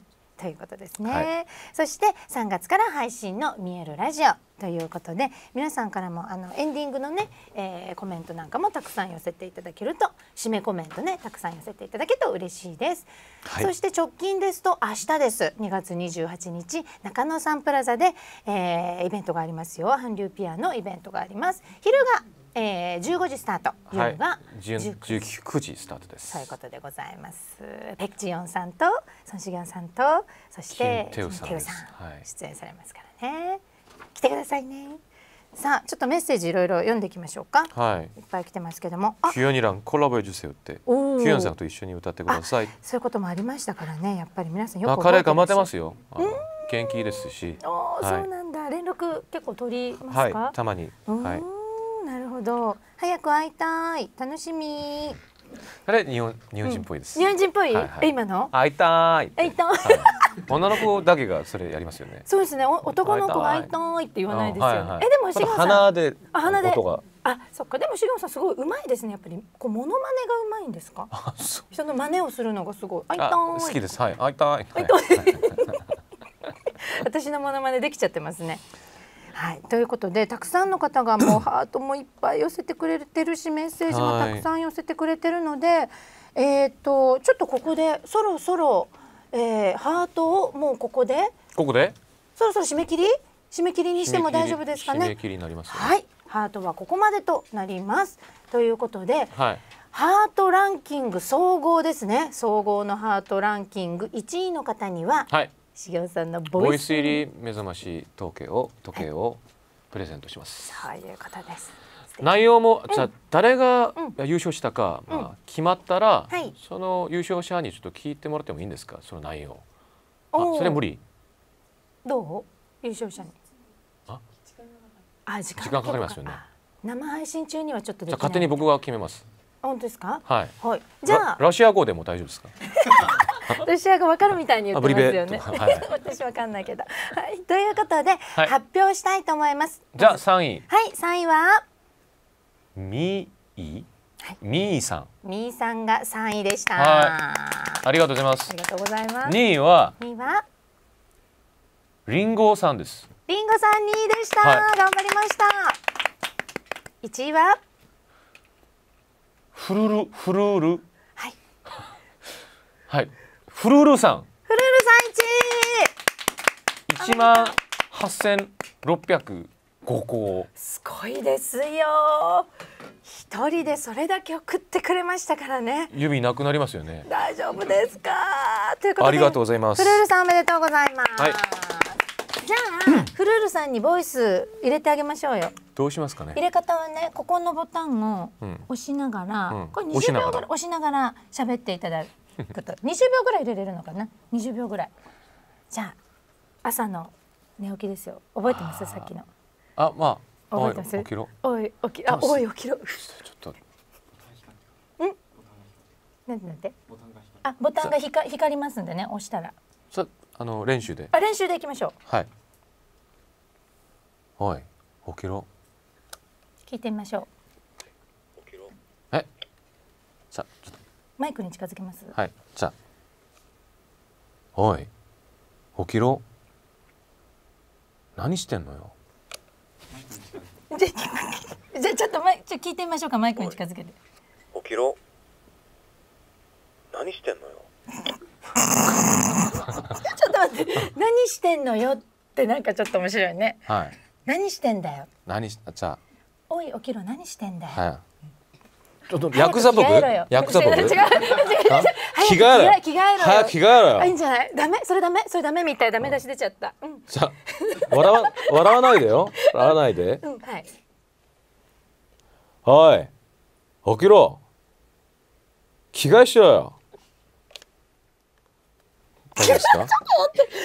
Speaker 1: ということですね、はい、そして3月から配信の「見えるラジオ」ということで皆さんからもあのエンディングのね、えー、コメントなんかもたくさん寄せていただけると締めコメントねたくさん寄せていただけると嬉しいです、はい、そして直近ですと明日です2月28日中野サンプラザで、えー、イベントがありますよ韓流ピアノイベントがあります昼がえー、15時スタート、夜は
Speaker 2: 19時スタートです。というこ
Speaker 1: とでございます。ペクチヨンさんと、ソンシギョンさんと、そしてテウさんさん、はい、出演されますからね。来てくださいね。さあ、ちょっとメッセージいろいろ読んでいきましょうか。はい。いっぱい来てますけども。
Speaker 2: キュアニランコラボへ受精って、キュアンさんと一緒に歌ってください。
Speaker 1: そういうこともありましたからね、やっぱり皆さんよく覚えてます。彼頑張ってますよ。
Speaker 2: 元気ですし。おお、そう
Speaker 1: なんだ。連絡結構取りますか。はい、た
Speaker 2: まに。はい。
Speaker 1: ほど。早く会いたい。楽しみ。
Speaker 2: あれ日本日本人っぽいです。日本人っぽい。はいはい、今の？会いたい。会いたい。女の子だけがそれやりますよね。
Speaker 1: そうですね。男の子が会いたいって言わないですよね。はいはい、えでもしげさん。鼻で音が。あ、そっか。でもしがさんすごい上手いですね。やっぱりこうモノマネが上手いんですか？人の真似をするのがすごい。会いたい。好きで
Speaker 2: す。はい。会いたい。会いたい。
Speaker 1: 私のモノマネできちゃってますね。はい、ということでたくさんの方がもう ハートもいっぱい寄せてくれてるしメッセージもたくさん寄せてくれてるので、えっと、ちょっとここでそろそろ、えー、ハートをもうここでここでそろそろ締め切り締め切りにしても大丈夫ですかね。ねはい、ハートはここまでとなります。ということで、はい、ハートランキング総合ですね。総合のハートランキング1位の方には、はい重雄さんのボイス
Speaker 2: 入り目覚まし時計を時計をプレゼントします。そういうことです。内容も、じゃあ誰が優勝したか、まあ、決まったら、その優勝者にちょっと聞いてもらってもいいんですかその内容あそれ無理ど
Speaker 1: う優勝者にああ時間かかりますよね生配信中にはちょっとじゃ勝手に僕
Speaker 2: が決めます
Speaker 1: 本当ですかは
Speaker 2: い、はい、じゃあラシア語でも大丈夫ですか
Speaker 1: ロシア語わかるみたいに言ってますよね。はい、私わかんないけど。はい、ということで、はい、発表したいと思います。
Speaker 2: じゃあ三位。
Speaker 1: はい、三位は。
Speaker 2: ミい。ミいさん。
Speaker 1: ミいさんが三位でした、はい。
Speaker 2: ありがとうございます。ありがとうございます。二位は。二位は。りんごさんです。
Speaker 1: リンゴさん二位でした、頑張りました。一位は。
Speaker 2: フルルフルル。はい。はい。フルールさん
Speaker 1: フルールさん一。一万
Speaker 2: 八千六百五校す
Speaker 1: ごいですよ一人でそれだけ送ってくれましたからね
Speaker 2: 指なくなりますよね
Speaker 1: 大丈夫ですかということでありがとうございますフルールさんおめでとうございます、はい、じゃあフルールさんにボイス入れてあげましょうよ
Speaker 2: どうしますかね入
Speaker 1: れ方はねここのボタンを押しながら、うん、これ20秒ぐらい押しながら喋っていただく。こと20秒ぐらい入れれるのかな20秒ぐらいじゃあ朝の寝起きですよ覚えてますさっきの
Speaker 2: あまあ覚えてます起きろ
Speaker 1: おい起きあおい起きろちょっとなんてなんてあボタンがひか光りますんでね押したら
Speaker 2: さあの練習であ
Speaker 1: 練習でいきましょ
Speaker 2: うはいおい起きろ
Speaker 1: 聞いてみましょうマイクに近づけます。は
Speaker 2: い、じゃあ。おい、起きろ。何してんのよ。
Speaker 1: じゃ、じゃ、ちょっと、ま、ちょ、聞いてみましょうか、マイクに近づけて。
Speaker 2: 起きろ。何してんのよ。ちょ
Speaker 1: っと待って、何してんのよってなんかちょっと面白いね。はい。何してんだよ。
Speaker 2: 何し、じゃあ。
Speaker 1: おい、起きろ、何してんだよ。
Speaker 2: はい。ちょっとヤクザ僕ヤクザ僕違う違う着替えろ着替えろ早く着替えろいいん
Speaker 1: じゃないダメそれダメそれダメみたいダメ出し出ちゃったうん
Speaker 2: じゃ笑わ笑わないでよ笑わないでうんはいはい起きろ着替えしようよ何ですか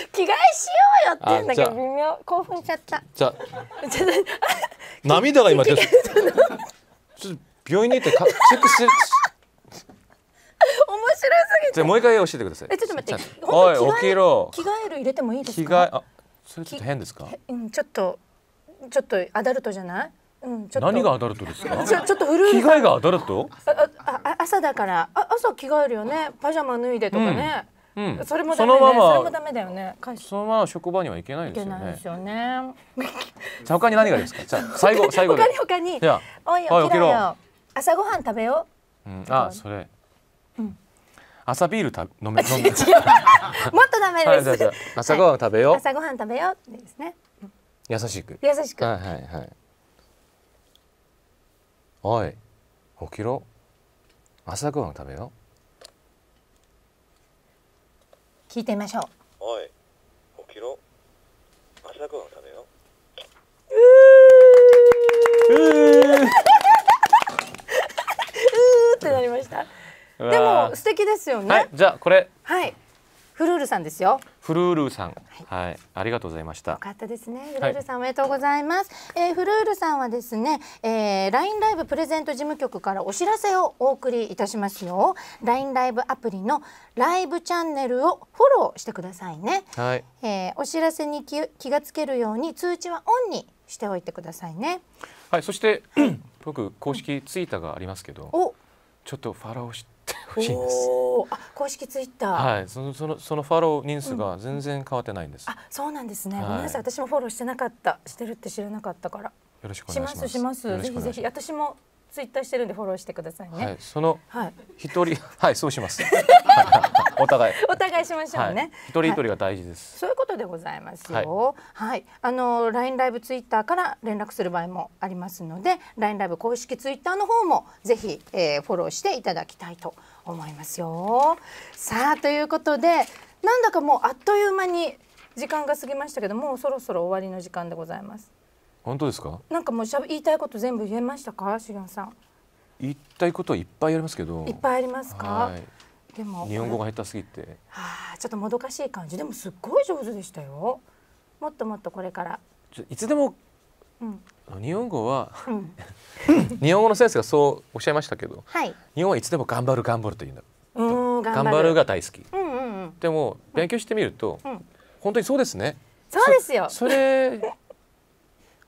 Speaker 1: 着替えしようよって言うんだけど微妙興奮しちゃったじゃ
Speaker 2: 涙が今出て ちょっと病院に行ってかチェックして面白
Speaker 1: すぎてじゃもう一
Speaker 2: 回教えてくださいえちょっと待っておい起きろ着
Speaker 1: 替える入れてもいいですか着替
Speaker 2: えあそれちょっと変ですか
Speaker 1: うんちょっとちょっとアダルトじゃないうん、ちょっと。何がアダ
Speaker 2: ルトですか。ちょちょっと古い。着替えがアダルト。あ、
Speaker 1: あ、朝だから、あ、朝着替えるよね、パジャマ脱いでとかね。
Speaker 2: うん、うん、それもダメ、ね、そのままそれもダメだよね。そのまま職場には行けないですよね。いけないですよね。じゃあ他に何がですか。じゃあ最後最後で。他に他に。じゃあ、おい起きろよ。
Speaker 1: 朝ごはん食べよ
Speaker 2: う、うん、あそれ、うん、朝ビールた飲め飲めもっ
Speaker 1: とダメです、はい、
Speaker 2: 朝ごはん食べよう、
Speaker 1: 朝ごはん食べようですね、
Speaker 2: 優しく優しくはいはいはいおい起きろ朝ごはん食べよう聞いてみましょうおい起きろ
Speaker 3: 朝ごはん食べようですよね。は
Speaker 2: い、じゃあこれ。
Speaker 1: はい。フルールさんですよ。
Speaker 2: フルールさん、はい、はい、ありがとうございました。よか
Speaker 1: ったですね。フルールさん、おめでとうございます。はえー、フルールさんはですね、えー、ラインライブプレゼント事務局からお知らせをお送りいたしますよ。ラインライブアプリのライブチャンネルをフォローしてくださいね。はい。えー、お知らせに気気がつけるように通知はオンにしておいてくださいね。
Speaker 2: はい、そして 僕公式ツイッターがありますけど、おちょっとファローして。
Speaker 1: 不審です。あ公式ツイッター、は
Speaker 2: い、そのそのそのファロー人数が全然変わってないんです。うん、あ
Speaker 1: そうなんですね、はい、ごん私もフォローしてなかったしてるって知らなかったから。よ
Speaker 2: ろしくお願いします。しますぜひぜひ
Speaker 1: 私もツイッターしてるんでフォローしてくださいね。はい、
Speaker 2: その一人、はい、はい、そうします。お互い。
Speaker 1: お互いしましょうね。はい、一人一
Speaker 2: 人が大事です、はい、
Speaker 1: そういうことでございますよ。はい、あのラインライブツイッターから連絡する場合もありますので、ラインライブ公式ツイッターの方もぜひ、えー、フォローしていただきたいと思いますよ。さあということでなんだかもうあっという間に時間が過ぎましたけどもうそろそろ終わりの時間でございます。本当ですかなんかもうしゃべ言いたいこと全部言えましたかしげんさん。
Speaker 2: 言いたいことはいっぱいありますけどいっ
Speaker 1: ぱいありますかでも日本語が下手すぎてはあちょっともどかしい感じでもすっごい上手でしたよもっともっとこれから
Speaker 2: いつでも日本語は、日本語の先生がそうおっしゃいましたけど、はい、日本はいつでも頑張る頑張ると言う
Speaker 1: んだう頑張るが大好き、うんうんうん、
Speaker 2: でも勉強してみると、うん、本当にそうですね
Speaker 1: そうですよ
Speaker 2: それ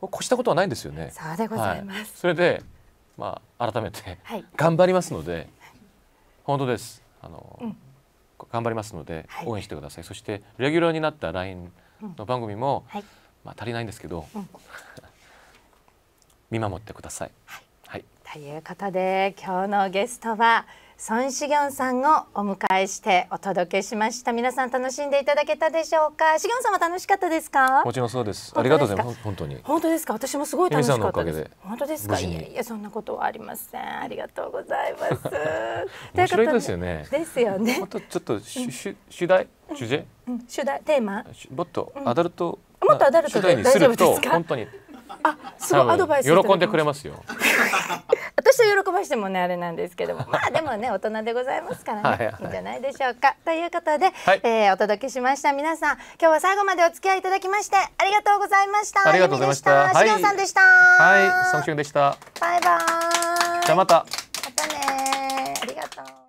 Speaker 2: を越したことはないんですよねそうでございます、はい、それでまあ改めて、はい、頑張りますので本当ですあの、うん、頑張りますので応援してください、はい、そしてレギュラーになった LINE の番組も、はい、まあ足りないんですけど、うん見守ってください。はいはい、
Speaker 1: ということで今日のゲストは孫子元さんをお迎えしてお届けしました皆さん楽しんでいただけたでしょうかしげさんは楽しかったですかもち
Speaker 2: ろんそうですありがとうございます本当に本
Speaker 1: 当ですか私もすごい楽しかったです本当ですかいやいやそんなことはありませんありがとうございます 面白いですよねですよねも
Speaker 2: とちょっとしゅ主題主題、
Speaker 1: うん、主題テーマ
Speaker 2: もっとアダルト、もっとアダルトで大丈夫ですか本当に
Speaker 1: あ、すごいアドバイス喜んでくれますよ。私は喜ばしてもねあれなんですけども、まあでもね大人でございますからね、いいんじゃないでしょうか。ということで、はい、えー、お届けしました皆さん、今日は最後までお付き合いいただきましてありがとうございました。ありがとうございました。しげさんでした。
Speaker 2: はい、ソンシュでした。
Speaker 1: バイバ
Speaker 3: イ。じゃまた。またね。ありがとう。